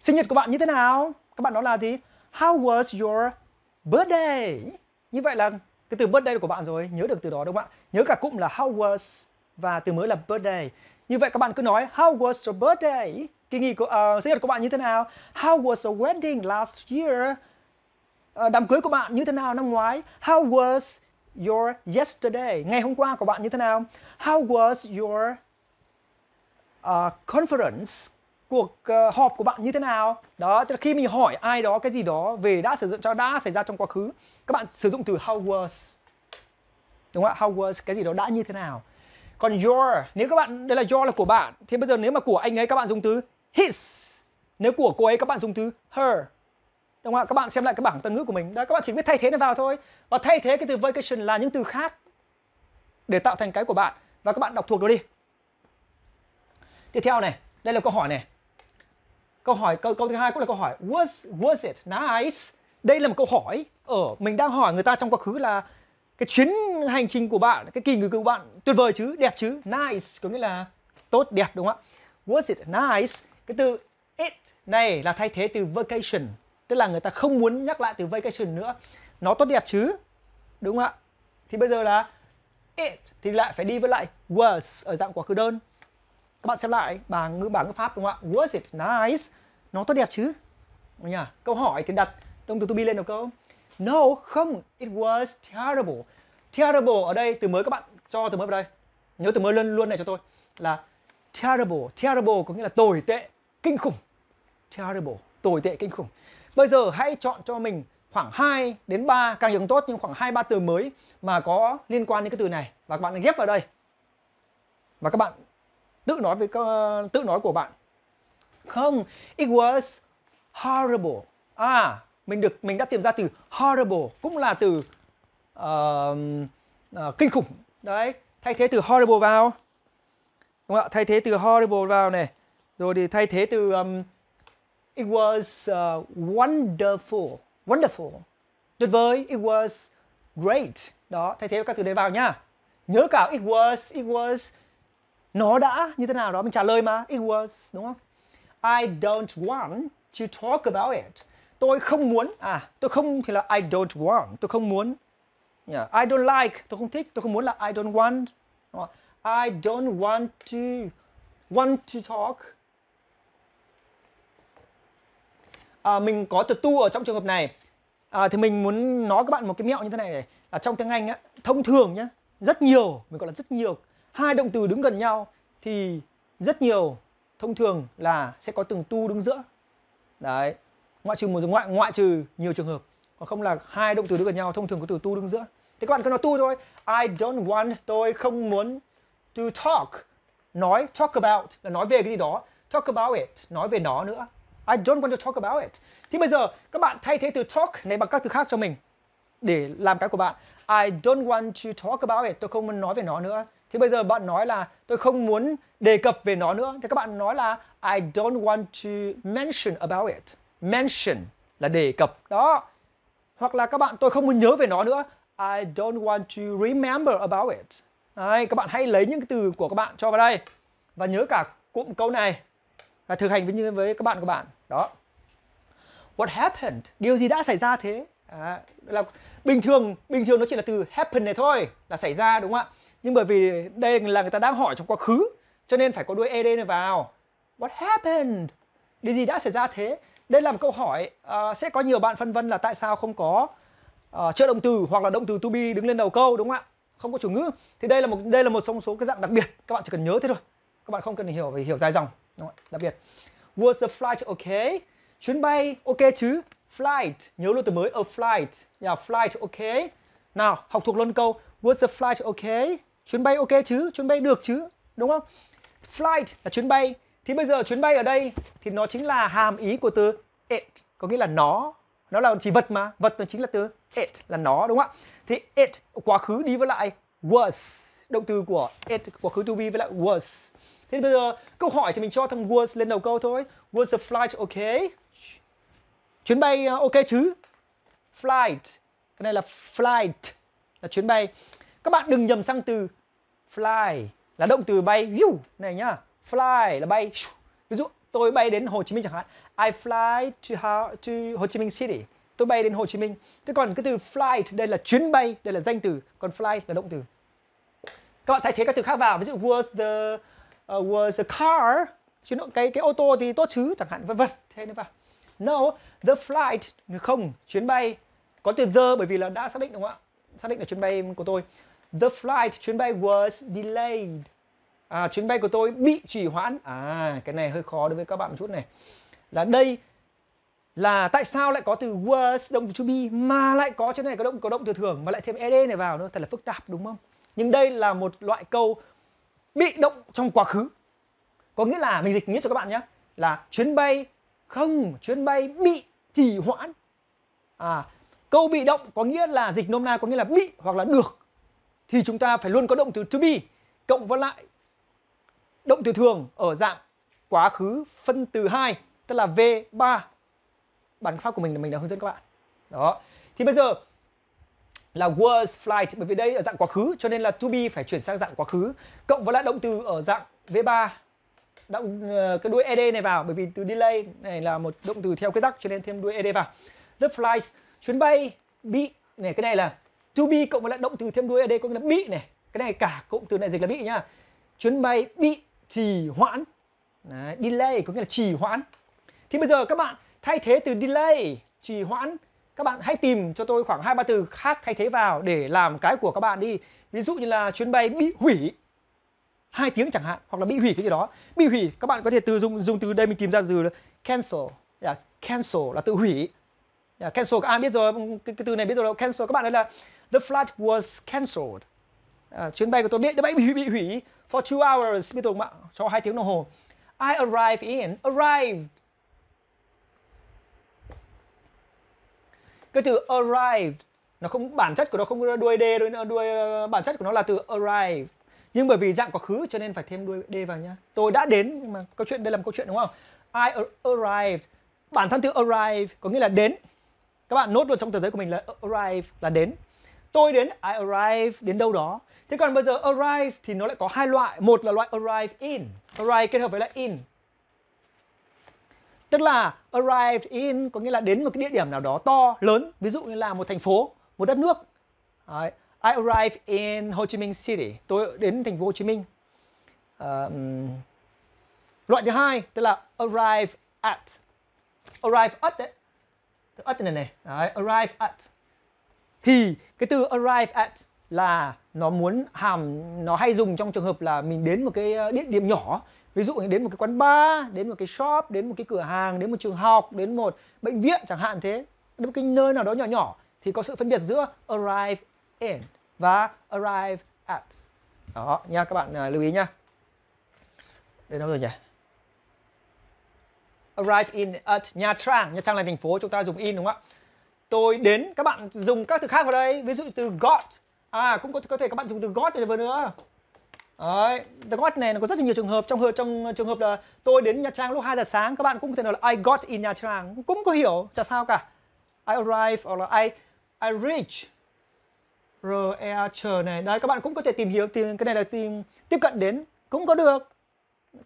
sinh nhật của bạn như thế nào các bạn nói là gì how was your birthday như vậy là cái từ birthday của bạn rồi nhớ được từ đó đúng không ạ nhớ cả cụm là how was và từ mới là birthday như vậy các bạn cứ nói how was your birthday kỳ nghỉ của uh, sinh nhật của bạn như thế nào how was the wedding last year uh, đám cưới của bạn như thế nào năm ngoái how was your yesterday ngày hôm qua của bạn như thế nào how was your uh, conference cuộc ờ, họp của bạn như thế nào đó tức là khi mình hỏi ai đó cái gì đó về đã sử dụng cho đã xảy ra trong quá khứ các bạn sử dụng từ how was đúng không ạ how was cái gì đó đã như thế nào còn your nếu các bạn đây là your là của bạn thì bây giờ nếu mà của anh ấy các bạn dùng từ his nếu của cô ấy các bạn dùng từ her đúng không ạ các bạn xem lại cái bảng từ ngữ của mình đó các bạn chỉ biết thay thế nó vào thôi và thay thế cái từ vacation là những từ khác để tạo thành cái của bạn và các bạn đọc thuộc nó đi tiếp theo này đây là câu hỏi này Câu hỏi câu câu thứ hai cũng là câu hỏi was was it nice? Đây là một câu hỏi. Ở ờ, mình đang hỏi người ta trong quá khứ là cái chuyến hành trình của bạn, cái kỳ nghỉ của bạn tuyệt vời chứ, đẹp chứ? Nice có nghĩa là tốt, đẹp đúng không ạ? Was it nice? Cái từ it này là thay thế từ vacation, tức là người ta không muốn nhắc lại từ vacation nữa. Nó tốt đẹp chứ? Đúng không ạ? Thì bây giờ là it thì lại phải đi với lại was ở dạng quá khứ đơn các bạn xem lại bảng ngữ bảng ngữ pháp đúng không ạ was it nice nó tốt đẹp chứ đúng nhỉ câu hỏi thì đặt động từ to be lên được không no không it was terrible terrible ở đây từ mới các bạn cho từ mới vào đây nhớ từ mới luôn luôn này cho tôi là terrible terrible có nghĩa là tồi tệ kinh khủng terrible tồi tệ kinh khủng bây giờ hãy chọn cho mình khoảng 2 đến 3 càng nhiều tốt nhưng khoảng 2 3 từ mới mà có liên quan đến cái từ này và các bạn ghép vào đây. Và các bạn tự nói với uh, tự nói của bạn không it was horrible à mình được mình đã tìm ra từ horrible cũng là từ uh, uh, kinh khủng đấy thay thế từ horrible vào đúng không ạ thay thế từ horrible vào này rồi thì thay thế từ um, it was uh, wonderful wonderful tuyệt vời it was great đó thay thế các từ đấy vào nhá nhớ cả it was it was nó đã như thế nào đó mình trả lời mà it was đúng không I don't want to talk about it tôi không muốn à tôi không thì là I don't want tôi không muốn yeah. I don't like tôi không thích tôi không muốn là I don't want đúng không? I don't want to want to talk à, mình có từ tu ở trong trường hợp này à, thì mình muốn nói các bạn một cái mẹo như thế này này à, trong tiếng anh á thông thường nhá rất nhiều mình gọi là rất nhiều hai động từ đứng gần nhau thì rất nhiều thông thường là sẽ có từng tu đứng giữa đấy ngoại trừ một ngoại ngoại trừ nhiều trường hợp còn không là hai động từ đứng gần nhau thông thường có từ tu đứng giữa thế các bạn cứ nói tu thôi I don't want tôi không muốn to talk nói talk about là nói về cái gì đó talk about it nói về nó nữa I don't want to talk about it thì bây giờ các bạn thay thế từ talk này bằng các từ khác cho mình để làm cái của bạn I don't want to talk about it tôi không muốn nói về nó nữa thì bây giờ bạn nói là tôi không muốn đề cập về nó nữa. Thì các bạn nói là I don't want to mention about it. Mention là đề cập. Đó. Hoặc là các bạn tôi không muốn nhớ về nó nữa. I don't want to remember about it. Đấy, các bạn hãy lấy những cái từ của các bạn cho vào đây và nhớ cả cụm câu này và thực hành với với các bạn của bạn. Đó. What happened? Điều gì đã xảy ra thế? À, là bình thường bình thường nó chỉ là từ happen này thôi là xảy ra đúng không ạ? nhưng bởi vì đây là người ta đang hỏi trong quá khứ cho nên phải có đuôi ed này vào what happened điều gì đã xảy ra thế đây là một câu hỏi uh, sẽ có nhiều bạn phân vân là tại sao không có uh, ờ, trợ động từ hoặc là động từ to be đứng lên đầu câu đúng không ạ không có chủ ngữ thì đây là một đây là một trong số cái dạng đặc biệt các bạn chỉ cần nhớ thế thôi các bạn không cần hiểu về hiểu dài dòng đúng không? đặc biệt was the flight okay chuyến bay ok chứ flight nhớ luôn từ mới a flight yeah flight okay nào học thuộc luôn câu was the flight okay chuyến bay ok chứ chuyến bay được chứ đúng không flight là chuyến bay thì bây giờ chuyến bay ở đây thì nó chính là hàm ý của từ it có nghĩa là nó nó là chỉ vật mà vật nó chính là từ it là nó đúng không ạ thì it quá khứ đi với lại was động từ của it quá khứ to be với lại was thế bây giờ câu hỏi thì mình cho thằng was lên đầu câu thôi was the flight ok chuyến bay ờ, ok chứ flight cái này là flight là chuyến bay các bạn đừng nhầm sang từ fly là động từ bay view này nhá. Fly là bay. Ví dụ tôi bay đến Hồ Chí Minh chẳng hạn. I fly to, how, to Hồ Chí Minh City. Tôi bay đến Hồ Chí Minh. Thế còn cái từ flight đây là chuyến bay, đây là danh từ, còn fly là động từ. Các bạn thay thế các từ khác vào, ví dụ was the uh, was the car chứ nó, cái cái ô tô thì tốt chứ chẳng hạn vân vân thế nó vào no the flight không chuyến bay có từ the bởi vì là đã xác định đúng không ạ xác định là chuyến bay của tôi The flight chuyến bay was delayed. À, chuyến bay của tôi bị trì hoãn. À, cái này hơi khó đối với các bạn một chút này. Là đây là tại sao lại có từ was động từ to be mà lại có chỗ này có động có động từ thường mà lại thêm ed này vào nữa thật là phức tạp đúng không? Nhưng đây là một loại câu bị động trong quá khứ. Có nghĩa là mình dịch nghĩa cho các bạn nhé là chuyến bay không, chuyến bay bị trì hoãn. À, câu bị động có nghĩa là dịch nôm na có nghĩa là bị hoặc là được thì chúng ta phải luôn có động từ to be cộng với lại động từ thường ở dạng quá khứ phân từ 2 tức là V3 bản pháp của mình là mình đã hướng dẫn các bạn đó thì bây giờ là was flight bởi vì đây ở dạng quá khứ cho nên là to be phải chuyển sang dạng quá khứ cộng với lại động từ ở dạng V3 động ờ, cái đuôi ed này vào bởi vì từ delay này là một động từ theo quy tắc cho nên thêm đuôi ed vào the flights chuyến bay bị này cái này là to be cộng với lại động từ thêm đuôi ở đây có nghĩa là bị này cái này cả cụm từ này dịch là bị nhá chuyến bay bị trì hoãn Đấy, delay có nghĩa là trì hoãn thì bây giờ các bạn thay thế từ delay trì hoãn các bạn hãy tìm cho tôi khoảng hai ba từ khác thay thế vào để làm cái của các bạn đi ví dụ như là chuyến bay bị hủy hai tiếng chẳng hạn hoặc là bị hủy cái gì đó bị hủy các bạn có thể từ dùng dùng từ đây mình tìm ra từ cancel là dạ, cancel là từ hủy Yeah, cancel, ai à, biết rồi, cái, cái từ này biết rồi cancel. Các bạn nói là the flight was cancelled. À, chuyến bay của tôi bị, đã bị, bị hủy for two hours, biết rồi không Cho hai tiếng đồng hồ. I arrived in, arrived. Cái từ arrived nó không bản chất của nó không đuôi d đuôi, đuôi ờ, bản chất của nó là từ arrive nhưng bởi vì dạng quá khứ cho nên phải thêm đuôi d vào nhá tôi đã đến nhưng mà câu chuyện đây là một câu chuyện đúng không I arrived bản thân từ arrive có nghĩa là đến các bạn nốt vào trong tờ giấy của mình là arrive là đến tôi đến I arrive đến đâu đó thế còn bây giờ arrive thì nó lại có hai loại một là loại arrive in arrive kết hợp với lại in tức là arrive in có nghĩa là đến một cái địa điểm nào đó to lớn ví dụ như là một thành phố một đất nước Đấy. I arrive in Ho Chi Minh City tôi đến thành phố Hồ Chí Minh uh, loại thứ hai tức là arrive at arrive at đấy từ at này này Đấy, arrive at thì cái từ arrive at là nó muốn hàm nó hay dùng trong trường hợp là mình đến một cái ờ, địa điểm nhỏ ví dụ như đến một cái quán bar đến một cái shop đến một cái cửa hàng đến một trường học đến một bệnh viện chẳng hạn thế đến một cái nơi nào đó nhỏ nhỏ thì có sự phân biệt giữa arrive in và arrive at đó nha các bạn ờ, lưu ý nha đây đâu rồi nhỉ arrive in at Nha Trang Nha Trang là thành phố chúng ta dùng in đúng không ạ tôi đến các bạn dùng các từ khác vào đây ví dụ từ got à cũng có, có thể các bạn dùng từ got này vào nữa Đấy, the got này nó có rất là nhiều trường hợp trong trong trường hợp là tôi đến Nha Trang lúc 2 giờ sáng các bạn cũng có thể nói là I got in Nha Trang cũng có hiểu chả sao cả I arrive hoặc là I I reach R E chờ này đấy các bạn cũng có thể tìm hiểu tìm cái này là tìm tiếp cận đến cũng có được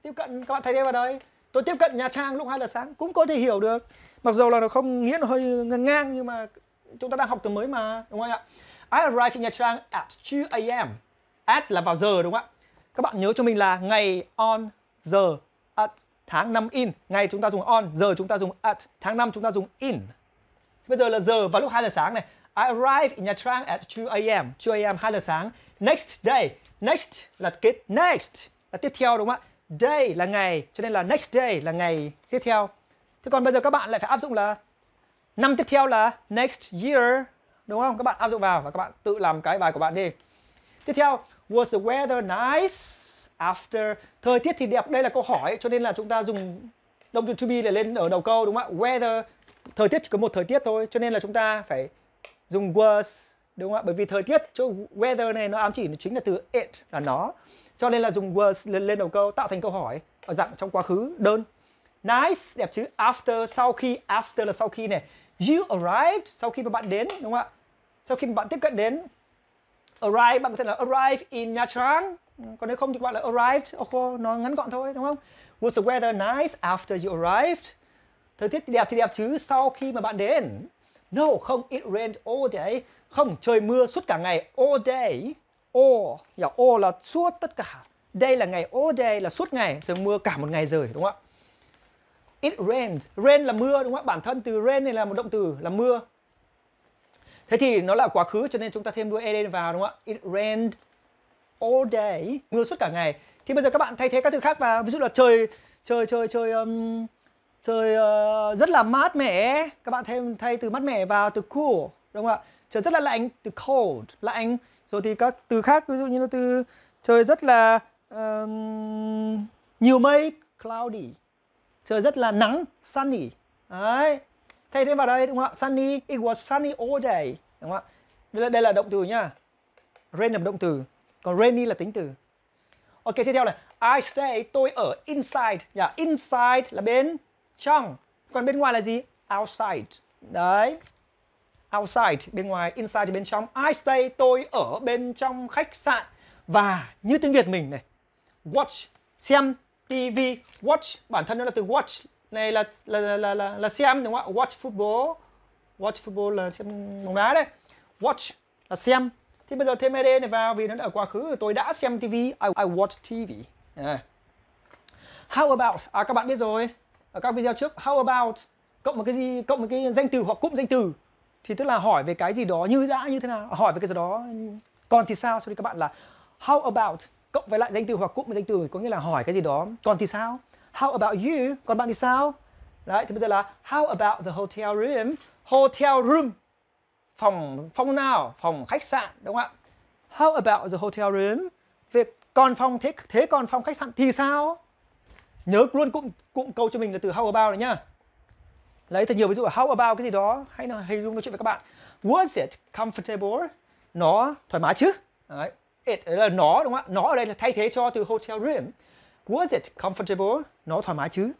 tiếp cận các bạn thay thế vào đây tôi tiếp cận nhà Trang lúc 2 giờ sáng cũng có thể hiểu được mặc dù là nó không nghĩa là hơi ngang nhưng mà chúng ta đang học từ mới mà đúng không ạ I arrive in nhà Trang at 2 a.m. at là vào giờ đúng không ạ các bạn nhớ cho mình là ngày on giờ at tháng năm in ngày chúng ta dùng on giờ chúng ta dùng at tháng năm chúng ta dùng in bây giờ là giờ vào lúc 2 giờ sáng này I arrive in nhà Trang at 2 a.m. 2 a.m. 2 giờ sáng next day next là kết next là tiếp theo đúng không ạ day là ngày cho nên là next day là ngày tiếp theo thế còn bây giờ các bạn lại phải áp dụng là năm tiếp theo là next year đúng không các bạn áp dụng vào và các bạn tự làm cái bài của bạn đi tiếp theo was the weather nice after thời tiết thì đẹp đây là câu hỏi cho nên là chúng ta dùng động từ to be để lên ở đầu câu đúng không ạ weather thời tiết chỉ có một thời tiết thôi cho nên là chúng ta phải dùng was đúng không ạ bởi vì thời tiết chỗ weather này nó ám chỉ nó chính là từ it là nó cho nên là dùng was lên đầu câu tạo thành câu hỏi ở dạng trong quá khứ đơn nice đẹp chứ after sau khi after là sau khi này you arrived sau khi mà bạn đến đúng không ạ sau khi mà bạn tiếp cận đến arrive bạn có thể là arrive in Nha Trang còn nếu không thì bạn là arrived ok nó ngắn gọn thôi đúng không was the weather nice after you arrived thời tiết đẹp thì đẹp chứ sau khi mà bạn đến no không it rained all day không trời mưa suốt cả ngày all day all dòng all là suốt tất cả đây là ngày all day là suốt ngày rồi mưa cả một ngày rồi đúng không ạ it rains rain là mưa đúng không ạ bản thân từ rain này là một động từ là mưa thế thì nó là quá khứ cho nên chúng ta thêm đuôi ed vào đúng không ạ it rained all day mưa suốt cả ngày thì bây giờ các bạn thay thế các từ khác vào ví dụ là trời trời trời trời um, trời uh, rất là mát mẻ các bạn thêm thay từ mát mẻ vào từ cool đúng không ạ trời rất là lạnh từ cold lạnh rồi thì các từ khác ví dụ như là từ trời rất là uh, nhiều mây cloudy trời rất là nắng sunny đấy thay thế vào đây đúng không ạ sunny it was sunny all day đúng không ạ đây là, đây là động từ nhá rain là động từ còn rainy là tính từ ok tiếp theo này I stay tôi ở inside yeah, dạ, inside là bên trong còn bên ngoài là gì outside đấy outside bên ngoài inside thì bên trong I stay tôi ở bên trong khách sạn và như tiếng Việt mình này watch xem TV watch bản thân nó là từ watch này là là là là, là, là xem đúng không ạ watch football watch football là xem bóng đá đấy watch là xem thì bây giờ thêm ed này vào vì nó ở quá khứ tôi đã xem TV I, I watch TV à. how about à, các bạn biết rồi ở các video trước how about cộng một cái gì cộng một cái danh từ hoặc cụm danh từ thì tức là hỏi về cái gì đó như đã như thế nào hỏi về cái gì đó còn thì sao sorry các bạn là how about cộng với lại danh từ hoặc cụm với danh từ có nghĩa là hỏi cái gì đó còn thì sao how about you còn bạn thì sao đấy thì bây giờ là how about the hotel room hotel room phòng phòng nào phòng khách sạn đúng không ạ how about the hotel room việc còn phòng thế thế còn phòng khách sạn thì sao nhớ luôn cụm cụm câu cho mình là từ how about đấy nhá lấy thật nhiều ví dụ là how about cái gì đó hay là hình dung nói chuyện với các bạn was it comfortable nó thoải mái chứ đấy it là nó đúng không ạ nó ở đây là thay thế cho từ hotel room was it comfortable nó thoải mái chứ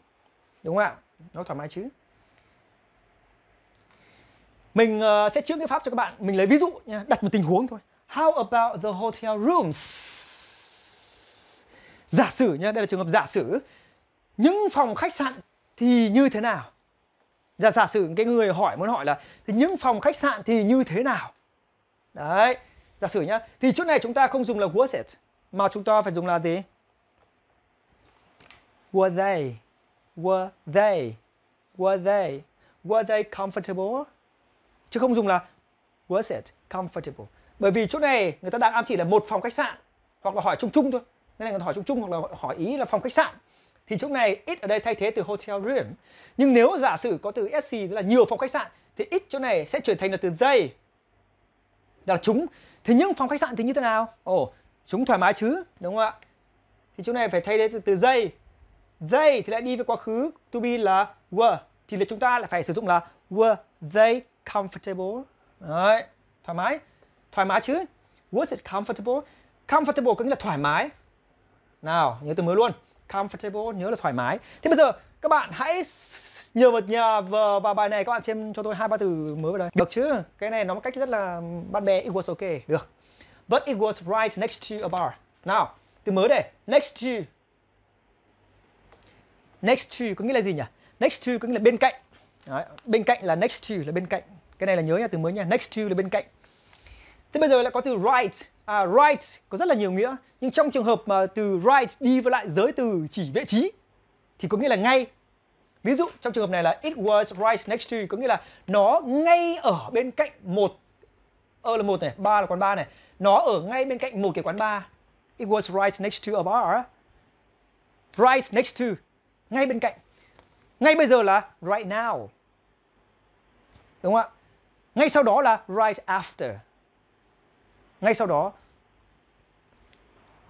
đúng không ạ nó thoải mái chứ mình uh, sẽ chữa ngữ pháp cho các bạn mình lấy ví dụ nha đặt một tình huống thôi how about the hotel rooms giả sử nha đây là trường hợp giả sử những phòng khách sạn thì như thế nào giả giả sử cái người hỏi muốn hỏi là thì những phòng khách sạn thì như thế nào đấy giả sử nhá thì chỗ này chúng ta không dùng là was it mà chúng ta phải dùng là gì were they were they were they were they comfortable chứ không dùng là was it comfortable bởi vì chỗ này người ta đang ám chỉ là một phòng khách sạn hoặc là hỏi chung chung thôi nên là người ta hỏi chung chung hoặc là hỏi ý là phòng khách sạn thì chỗ này ít ở đây thay thế từ hotel room. Nhưng nếu giả sử có từ SC tức là nhiều phòng khách sạn thì ít chỗ này sẽ chuyển thành là từ they. Đó là chúng. Thế nhưng phòng khách sạn thì như thế nào? Ồ, chúng thoải mái chứ, đúng không ạ? Thì chỗ này phải thay thế từ từ they. They thì lại đi với quá khứ to be là were thì là chúng ta lại phải sử dụng là were they comfortable. Đấy, thoải mái. Thoải mái chứ? Was it comfortable? Comfortable có nghĩa là thoải mái. Nào, nhớ từ mới luôn comfortable nhớ là thoải mái thế bây giờ các bạn hãy nhờ một nhà vào, vào bài này các bạn xem cho tôi hai ba từ mới vào đây được chứ cái này nó một cách rất là bắt bè it was okay được but it was right next to a bar nào từ mới đây next to next to có nghĩa là gì nhỉ next to có nghĩa là bên cạnh Đấy, bên cạnh là next to là bên cạnh cái này là nhớ nha từ mới nha next to là bên cạnh thế bây giờ lại có từ right à, right có rất là nhiều nghĩa nhưng trong trường hợp mà từ right đi với lại giới từ chỉ vị trí thì có nghĩa là ngay ví dụ trong trường hợp này là it was right next to có nghĩa là nó ngay ở bên cạnh một ơ là một này ba là quán ba này nó ở ngay bên cạnh một cái quán ba. it was right next to a bar right next to ngay bên cạnh ngay bây giờ là right now đúng không ạ ngay sau đó là right after ngay sau đó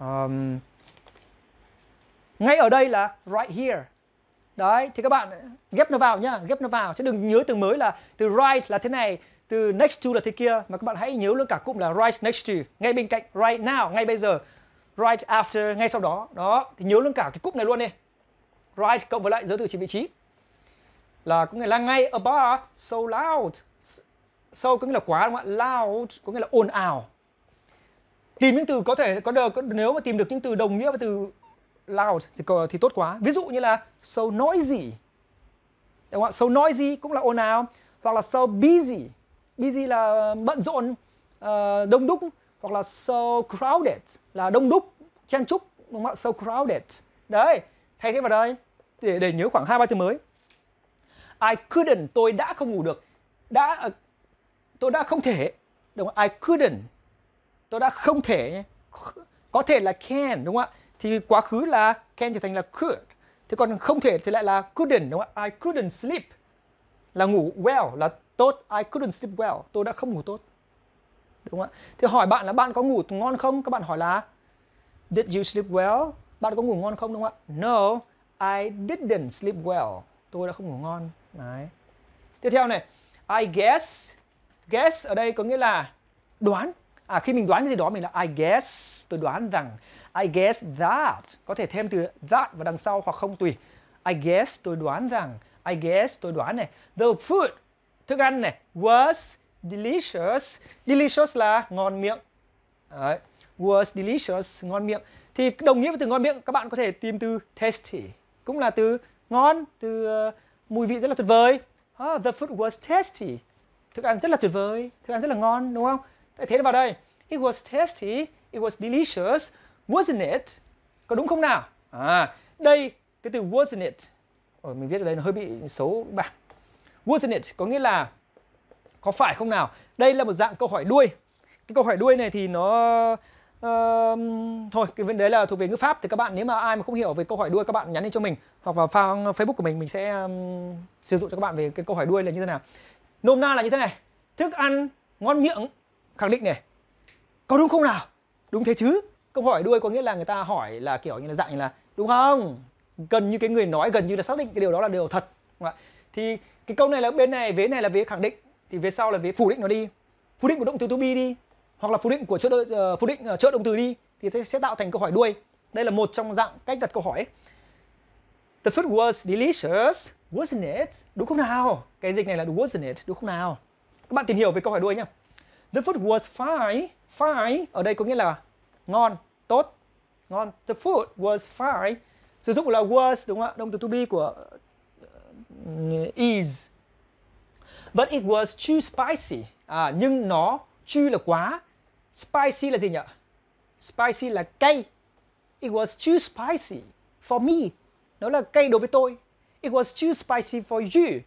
um, ngay ở đây là right here đấy thì các bạn ghép nó vào nhá ghép nó vào chứ đừng nhớ từ mới là từ right là thế này từ next to là thế kia mà các bạn hãy nhớ luôn cả cụm là right next to ngay bên cạnh right now ngay bây giờ right after ngay sau đó đó thì nhớ luôn cả cái cụm này luôn đi right cộng với lại giới từ chỉ vị trí là có nghĩa là ngay above so loud so có nghĩa là quá đúng không ạ loud có nghĩa là ồn ào tìm những từ có thể có được nếu mà tìm được những từ đồng nghĩa với từ loud thì, thì tốt quá ví dụ như là so noisy đúng không ạ so noisy cũng là ồn ào hoặc là so busy busy là bận rộn ờ, đông đúc hoặc là so crowded là đông đúc chen chúc đúng không ạ so crowded đấy thay thế vào đây để để nhớ khoảng hai ba từ mới I couldn't tôi đã không ngủ được đã ờ, tôi đã không thể đúng không? I couldn't tôi đã không thể nhé có thể là can đúng không ạ thì quá khứ là can trở thành là could thế còn không thể thì lại là couldn't đúng không ạ I couldn't sleep là ngủ well là tốt I couldn't sleep well tôi đã không ngủ tốt đúng không ạ thì hỏi bạn là bạn có ngủ ngon không các bạn hỏi là did you sleep well bạn có ngủ ngon không đúng không ạ no I didn't sleep well tôi đã không ngủ ngon đấy tiếp theo này I guess guess ở đây có nghĩa là đoán à, khi mình đoán cái gì đó mình là I guess tôi đoán rằng I guess that có thể thêm từ that vào đằng sau hoặc không tùy I guess tôi đoán rằng I guess tôi đoán này the food thức ăn này was delicious delicious là ngon miệng Đấy. was delicious ngon miệng thì đồng nghĩa với từ ngon miệng các bạn có thể tìm từ tasty cũng là từ ngon từ uh, mùi vị rất là tuyệt vời ah, the food was tasty thức ăn rất là tuyệt vời thức ăn rất là ngon đúng không thế vào đây it was tasty it was delicious wasn't it có đúng không nào à đây cái từ wasn't it Ôi, mình viết ở đây nó hơi bị xấu bảng wasn't it có nghĩa là có phải không nào đây là một dạng câu hỏi đuôi cái câu hỏi đuôi này thì nó Uh, thôi cái vấn đề là thuộc về ngữ pháp thì các bạn nếu mà ai mà không hiểu về câu hỏi đuôi các bạn nhắn lên cho mình hoặc vào fan Facebook của mình mình sẽ um, sử dụng cho các bạn về cái câu hỏi đuôi là như thế nào. Nôm na là như thế này. Thức ăn ngon miệng khẳng định này có đúng không nào đúng thế chứ câu hỏi đuôi có nghĩa là người ta hỏi là kiểu như là dạng như là đúng không gần như cái người nói gần như là xác định cái điều đó là điều thật đúng không? thì cái câu này là bên này vế này là vế khẳng định thì vế sau là vế phủ định nó đi phủ định của động từ to be đi hoặc là phủ định của chợ uh, ờ, phủ định uh, ờ, chợ động từ đi thì sẽ tạo thành câu hỏi đuôi đây là một trong dạng cách đặt câu hỏi The food was delicious, wasn't it? Đúng không nào? Cái dịch này là đúng wasn't it, đúng không nào? Các bạn tìm hiểu về câu hỏi đuôi nhá. The food was fine. Fine ở đây có nghĩa là ngon, tốt. Ngon. The food was fine. Sử dụng là was đúng không ạ? Động từ to be của uh, is. But it was too spicy. À, nhưng nó too là quá. Spicy là gì nhỉ? Spicy là cay. It was too spicy for me. Nó là cay đối với tôi. It was too spicy for you.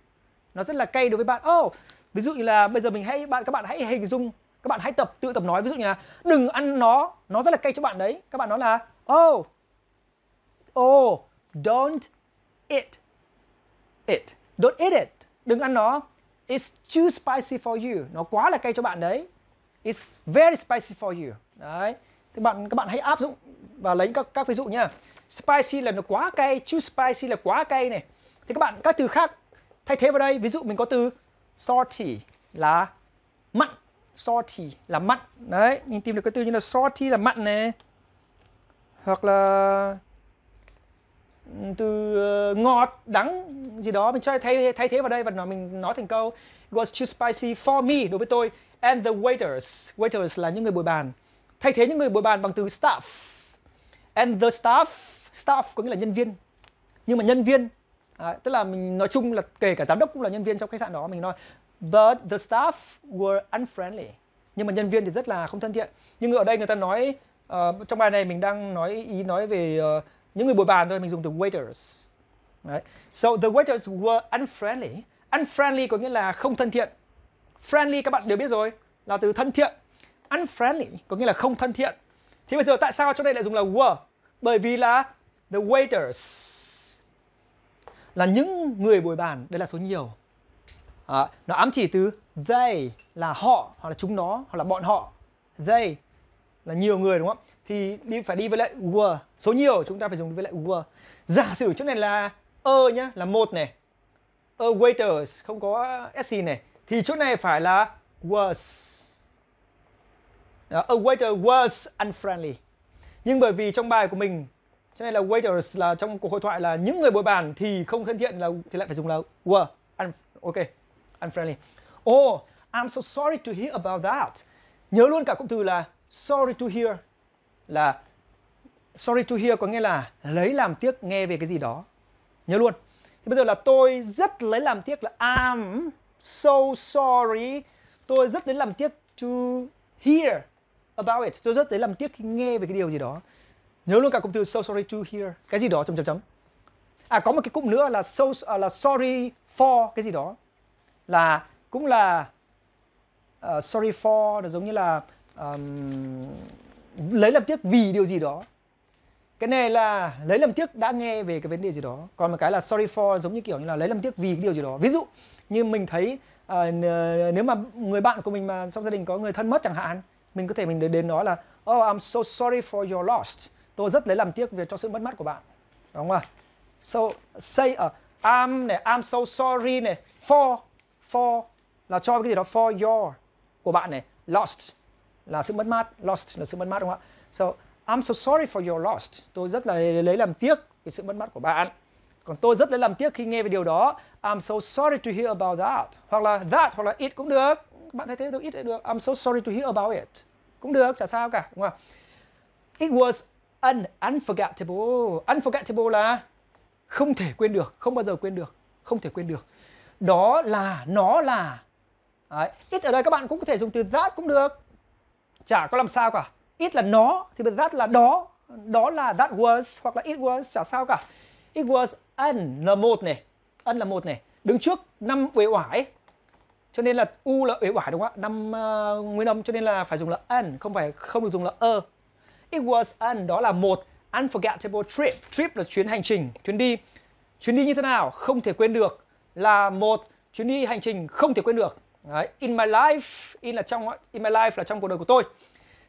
Nó rất là cay đối với bạn. Oh, ví dụ như là bây giờ mình hãy bạn các bạn hãy hình dung các bạn hãy tập tự tập nói ví dụ như là đừng ăn nó nó rất là cay cho bạn đấy các bạn nói là oh oh don't eat it don't eat it đừng ăn nó it's too spicy for you nó quá là cay cho bạn đấy it's very spicy for you đấy thì bạn các bạn hãy áp dụng và lấy các các ví dụ nha spicy là nó quá cay too spicy là quá cay này thì các bạn các từ khác thay thế vào đây ví dụ mình có từ salty là mặn salty là mặn đấy mình tìm được cái từ như là salty là mặn này hoặc là ừ, từ ờ, ngọt đắng gì đó mình cho thay thay thế vào đây và nói mình nói thành câu It was too spicy for me đối với tôi and the waiters waiters là những người bồi bàn thay thế những người bồi bàn bằng từ staff and the staff staff có nghĩa là nhân viên nhưng mà nhân viên Đấy, tức là mình nói chung là kể cả giám đốc cũng là nhân viên trong khách sạn đó mình nói but the staff were unfriendly nhưng mà nhân viên thì rất là không thân thiện nhưng ở đây người ta nói uh, trong bài này mình đang nói ý nói về uh, những người bồi bàn thôi mình dùng từ waiters Đấy. so the waiters were unfriendly unfriendly có nghĩa là không thân thiện friendly các bạn đều biết rồi là từ thân thiện unfriendly có nghĩa là không thân thiện thì bây giờ tại sao trong đây lại dùng là were bởi vì là the waiters là những người bồi bàn đây là số nhiều à, nó ám chỉ từ they là họ hoặc là chúng nó hoặc là bọn họ they là nhiều người đúng không thì đi phải đi với lại were số nhiều chúng ta phải dùng với lại were giả sử chỗ này là ơ er nhá là một này a er waiters không có sc này thì chỗ này phải là was Đó, a er waiter was unfriendly nhưng bởi vì trong bài của mình cho nên là waiters là trong cuộc hội thoại là những người bồi bàn thì không thân thiện là thì lại phải dùng là were un, ok unfriendly oh I'm so sorry to hear about that nhớ luôn cả cụm từ là sorry to hear là sorry to hear có nghĩa là lấy làm tiếc nghe về cái gì đó nhớ luôn thì bây giờ là tôi rất lấy làm tiếc là I'm so sorry tôi rất lấy làm tiếc to hear about it tôi rất lấy làm tiếc khi nghe về cái điều gì đó nhớ luôn cả cụm từ so sorry to hear cái gì đó chấm chấm chấm à có một cái cụm nữa là so uh, là sorry for cái gì đó là cũng là uh, sorry for là giống như là um, lấy làm tiếc vì điều gì đó cái này là lấy làm tiếc đã nghe về cái vấn đề gì đó còn một cái là sorry for giống như kiểu như là lấy làm tiếc vì cái điều gì đó ví dụ như mình thấy uh, nếu mà người bạn của mình mà trong gia đình có người thân mất chẳng hạn mình có thể mình đến nói là oh I'm so sorry for your loss tôi rất lấy làm tiếc về cho sự mất mát của bạn đúng không ạ so say ở uh, I'm này I'm so sorry này for for là cho cái gì đó for your của bạn này lost là sự mất mát lost là sự mất mát đúng không ạ so I'm so sorry for your lost tôi rất là lấy làm tiếc về sự mất mát của bạn còn tôi rất lấy làm tiếc khi nghe về điều đó I'm so sorry to hear about that hoặc là that hoặc là it cũng được bạn thấy thế tôi ít được I'm so sorry to hear about it cũng được chả sao cả đúng không ạ It was An unforgettable. Unforgettable là không thể quên được, không bao giờ quên được, không thể quên được. Đó là nó là Đấy. It ở đây các bạn cũng có thể dùng từ that cũng được. Chả có làm sao cả. ít là nó thì that là đó, đó là that was hoặc là it was chả sao cả. It was an là một này, an là một này. Đứng trước năm uể oải cho nên là u là uể oải đúng không ạ năm uh, nguyên âm cho nên là phải dùng là an không phải không được dùng là ơ It was an đó là một unforgettable trip. Trip là chuyến hành trình, chuyến đi. Chuyến đi như thế nào? Không thể quên được. Là một chuyến đi hành trình không thể quên được. Đấy, in my life, in là trong in my life là trong cuộc đời của tôi.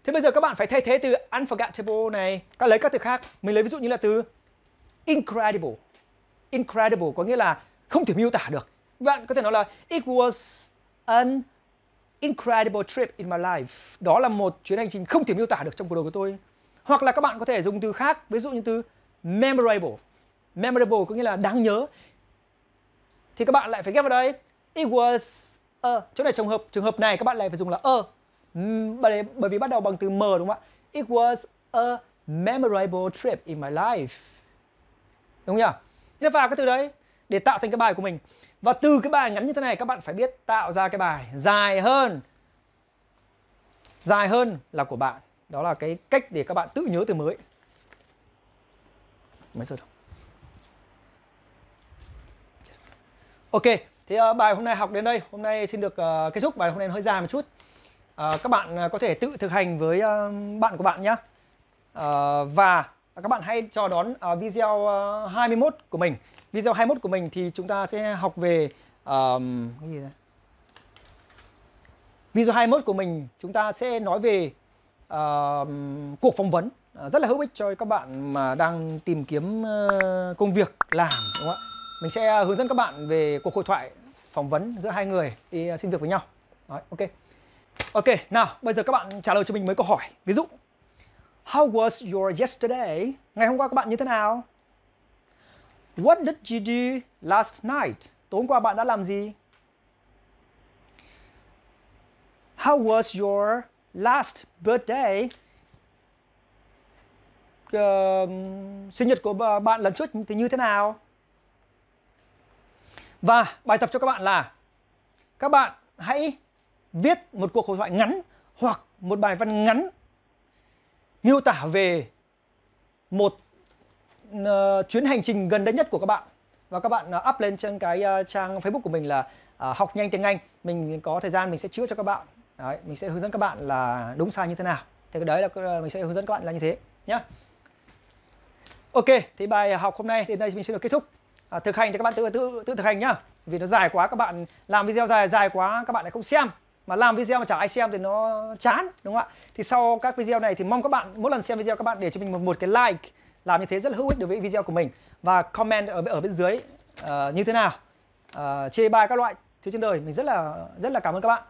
Thế bây giờ các bạn phải thay thế từ unforgettable này, các lấy các từ khác. Mình lấy ví dụ như là từ incredible. Incredible có nghĩa là không thể miêu tả được. Bạn có thể nói là it was an incredible trip in my life. Đó là một chuyến hành trình không thể miêu tả được trong cuộc đời của tôi hoặc là các bạn có thể dùng từ khác ví dụ như từ memorable memorable có nghĩa là đáng nhớ thì các bạn lại phải ghép vào đây it was a chỗ này trường hợp trường hợp này các bạn lại phải dùng là a bởi vì bắt đầu bằng từ m đúng không ạ it was a memorable trip in my life đúng không nhỉ Thế vào cái từ đấy để tạo thành cái bài của mình và từ cái bài ngắn như thế này các bạn phải biết tạo ra cái bài dài hơn dài hơn là của bạn đó là cái cách để các bạn tự nhớ từ mới mấy giờ rồi ok thì uh, ờ, bài hôm nay học đến đây hôm nay xin được uh, kết thúc bài hôm nay hơi dài một chút uh, các bạn uh, có thể tự thực hành với uh, bạn của bạn nhé uh, và các bạn hãy cho đón uh, video uh, 21 của mình video 21 của mình thì chúng ta sẽ học về um, cái gì đây? video 21 của mình chúng ta sẽ nói về uh, cuộc phỏng vấn uh, rất là hữu ích cho các bạn mà đang tìm kiếm uh, công việc làm đúng không ạ mình sẽ à, hướng dẫn các bạn về cuộc hội thoại phỏng vấn giữa hai người đi à, xin việc với nhau Đấy, ok ok nào bây giờ các bạn trả lời cho mình mấy câu hỏi ví dụ How was your yesterday? Ngày hôm qua các bạn như thế nào? What did you do last night? Tối hôm qua bạn đã làm gì? How was your last birthday uh, sinh nhật của bạn lần trước thì như thế nào và bài tập cho các bạn là các bạn hãy viết một cuộc hội thoại ngắn hoặc một bài văn ngắn miêu tả về một uh, chuyến hành trình gần đây nhất của các bạn và các bạn uh, up lên trên cái uh, trang Facebook của mình là uh, học nhanh tiếng Anh mình có thời gian mình sẽ chữa cho các bạn đấy mình sẽ hướng dẫn các bạn là đúng sai như thế nào thì cái đấy là ờ, mình sẽ hướng dẫn các bạn là như thế nhé ok thì bài học hôm nay đến đây mình sẽ được kết thúc à, thực hành thì các bạn tự tự tự thực hành nhá vì nó dài quá các bạn làm video dài dài quá các bạn lại không xem mà làm video mà chả ai xem thì nó chán đúng không ạ thì sau các video này thì mong các bạn mỗi lần xem video các bạn để cho mình một một cái like làm như thế rất là hữu ích đối với video của mình và comment ở ở bên dưới uh, như thế nào uh, chê bai các loại thứ trên đời mình rất là rất là cảm ơn các bạn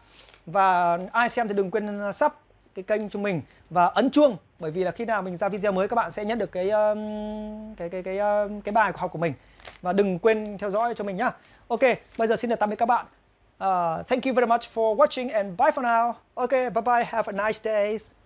và ai xem thì đừng quên ờ, sub cái kênh cho mình và ấn chuông bởi vì là khi nào mình ra video mới các bạn sẽ nhận được cái ờ, cái cái cái ờ, cái bài học của mình và đừng quên theo dõi cho mình nhá. Ok, bây giờ xin được tạm biệt các bạn. Uh, thank you very much for watching and bye for now. ok bye bye. Have a nice day.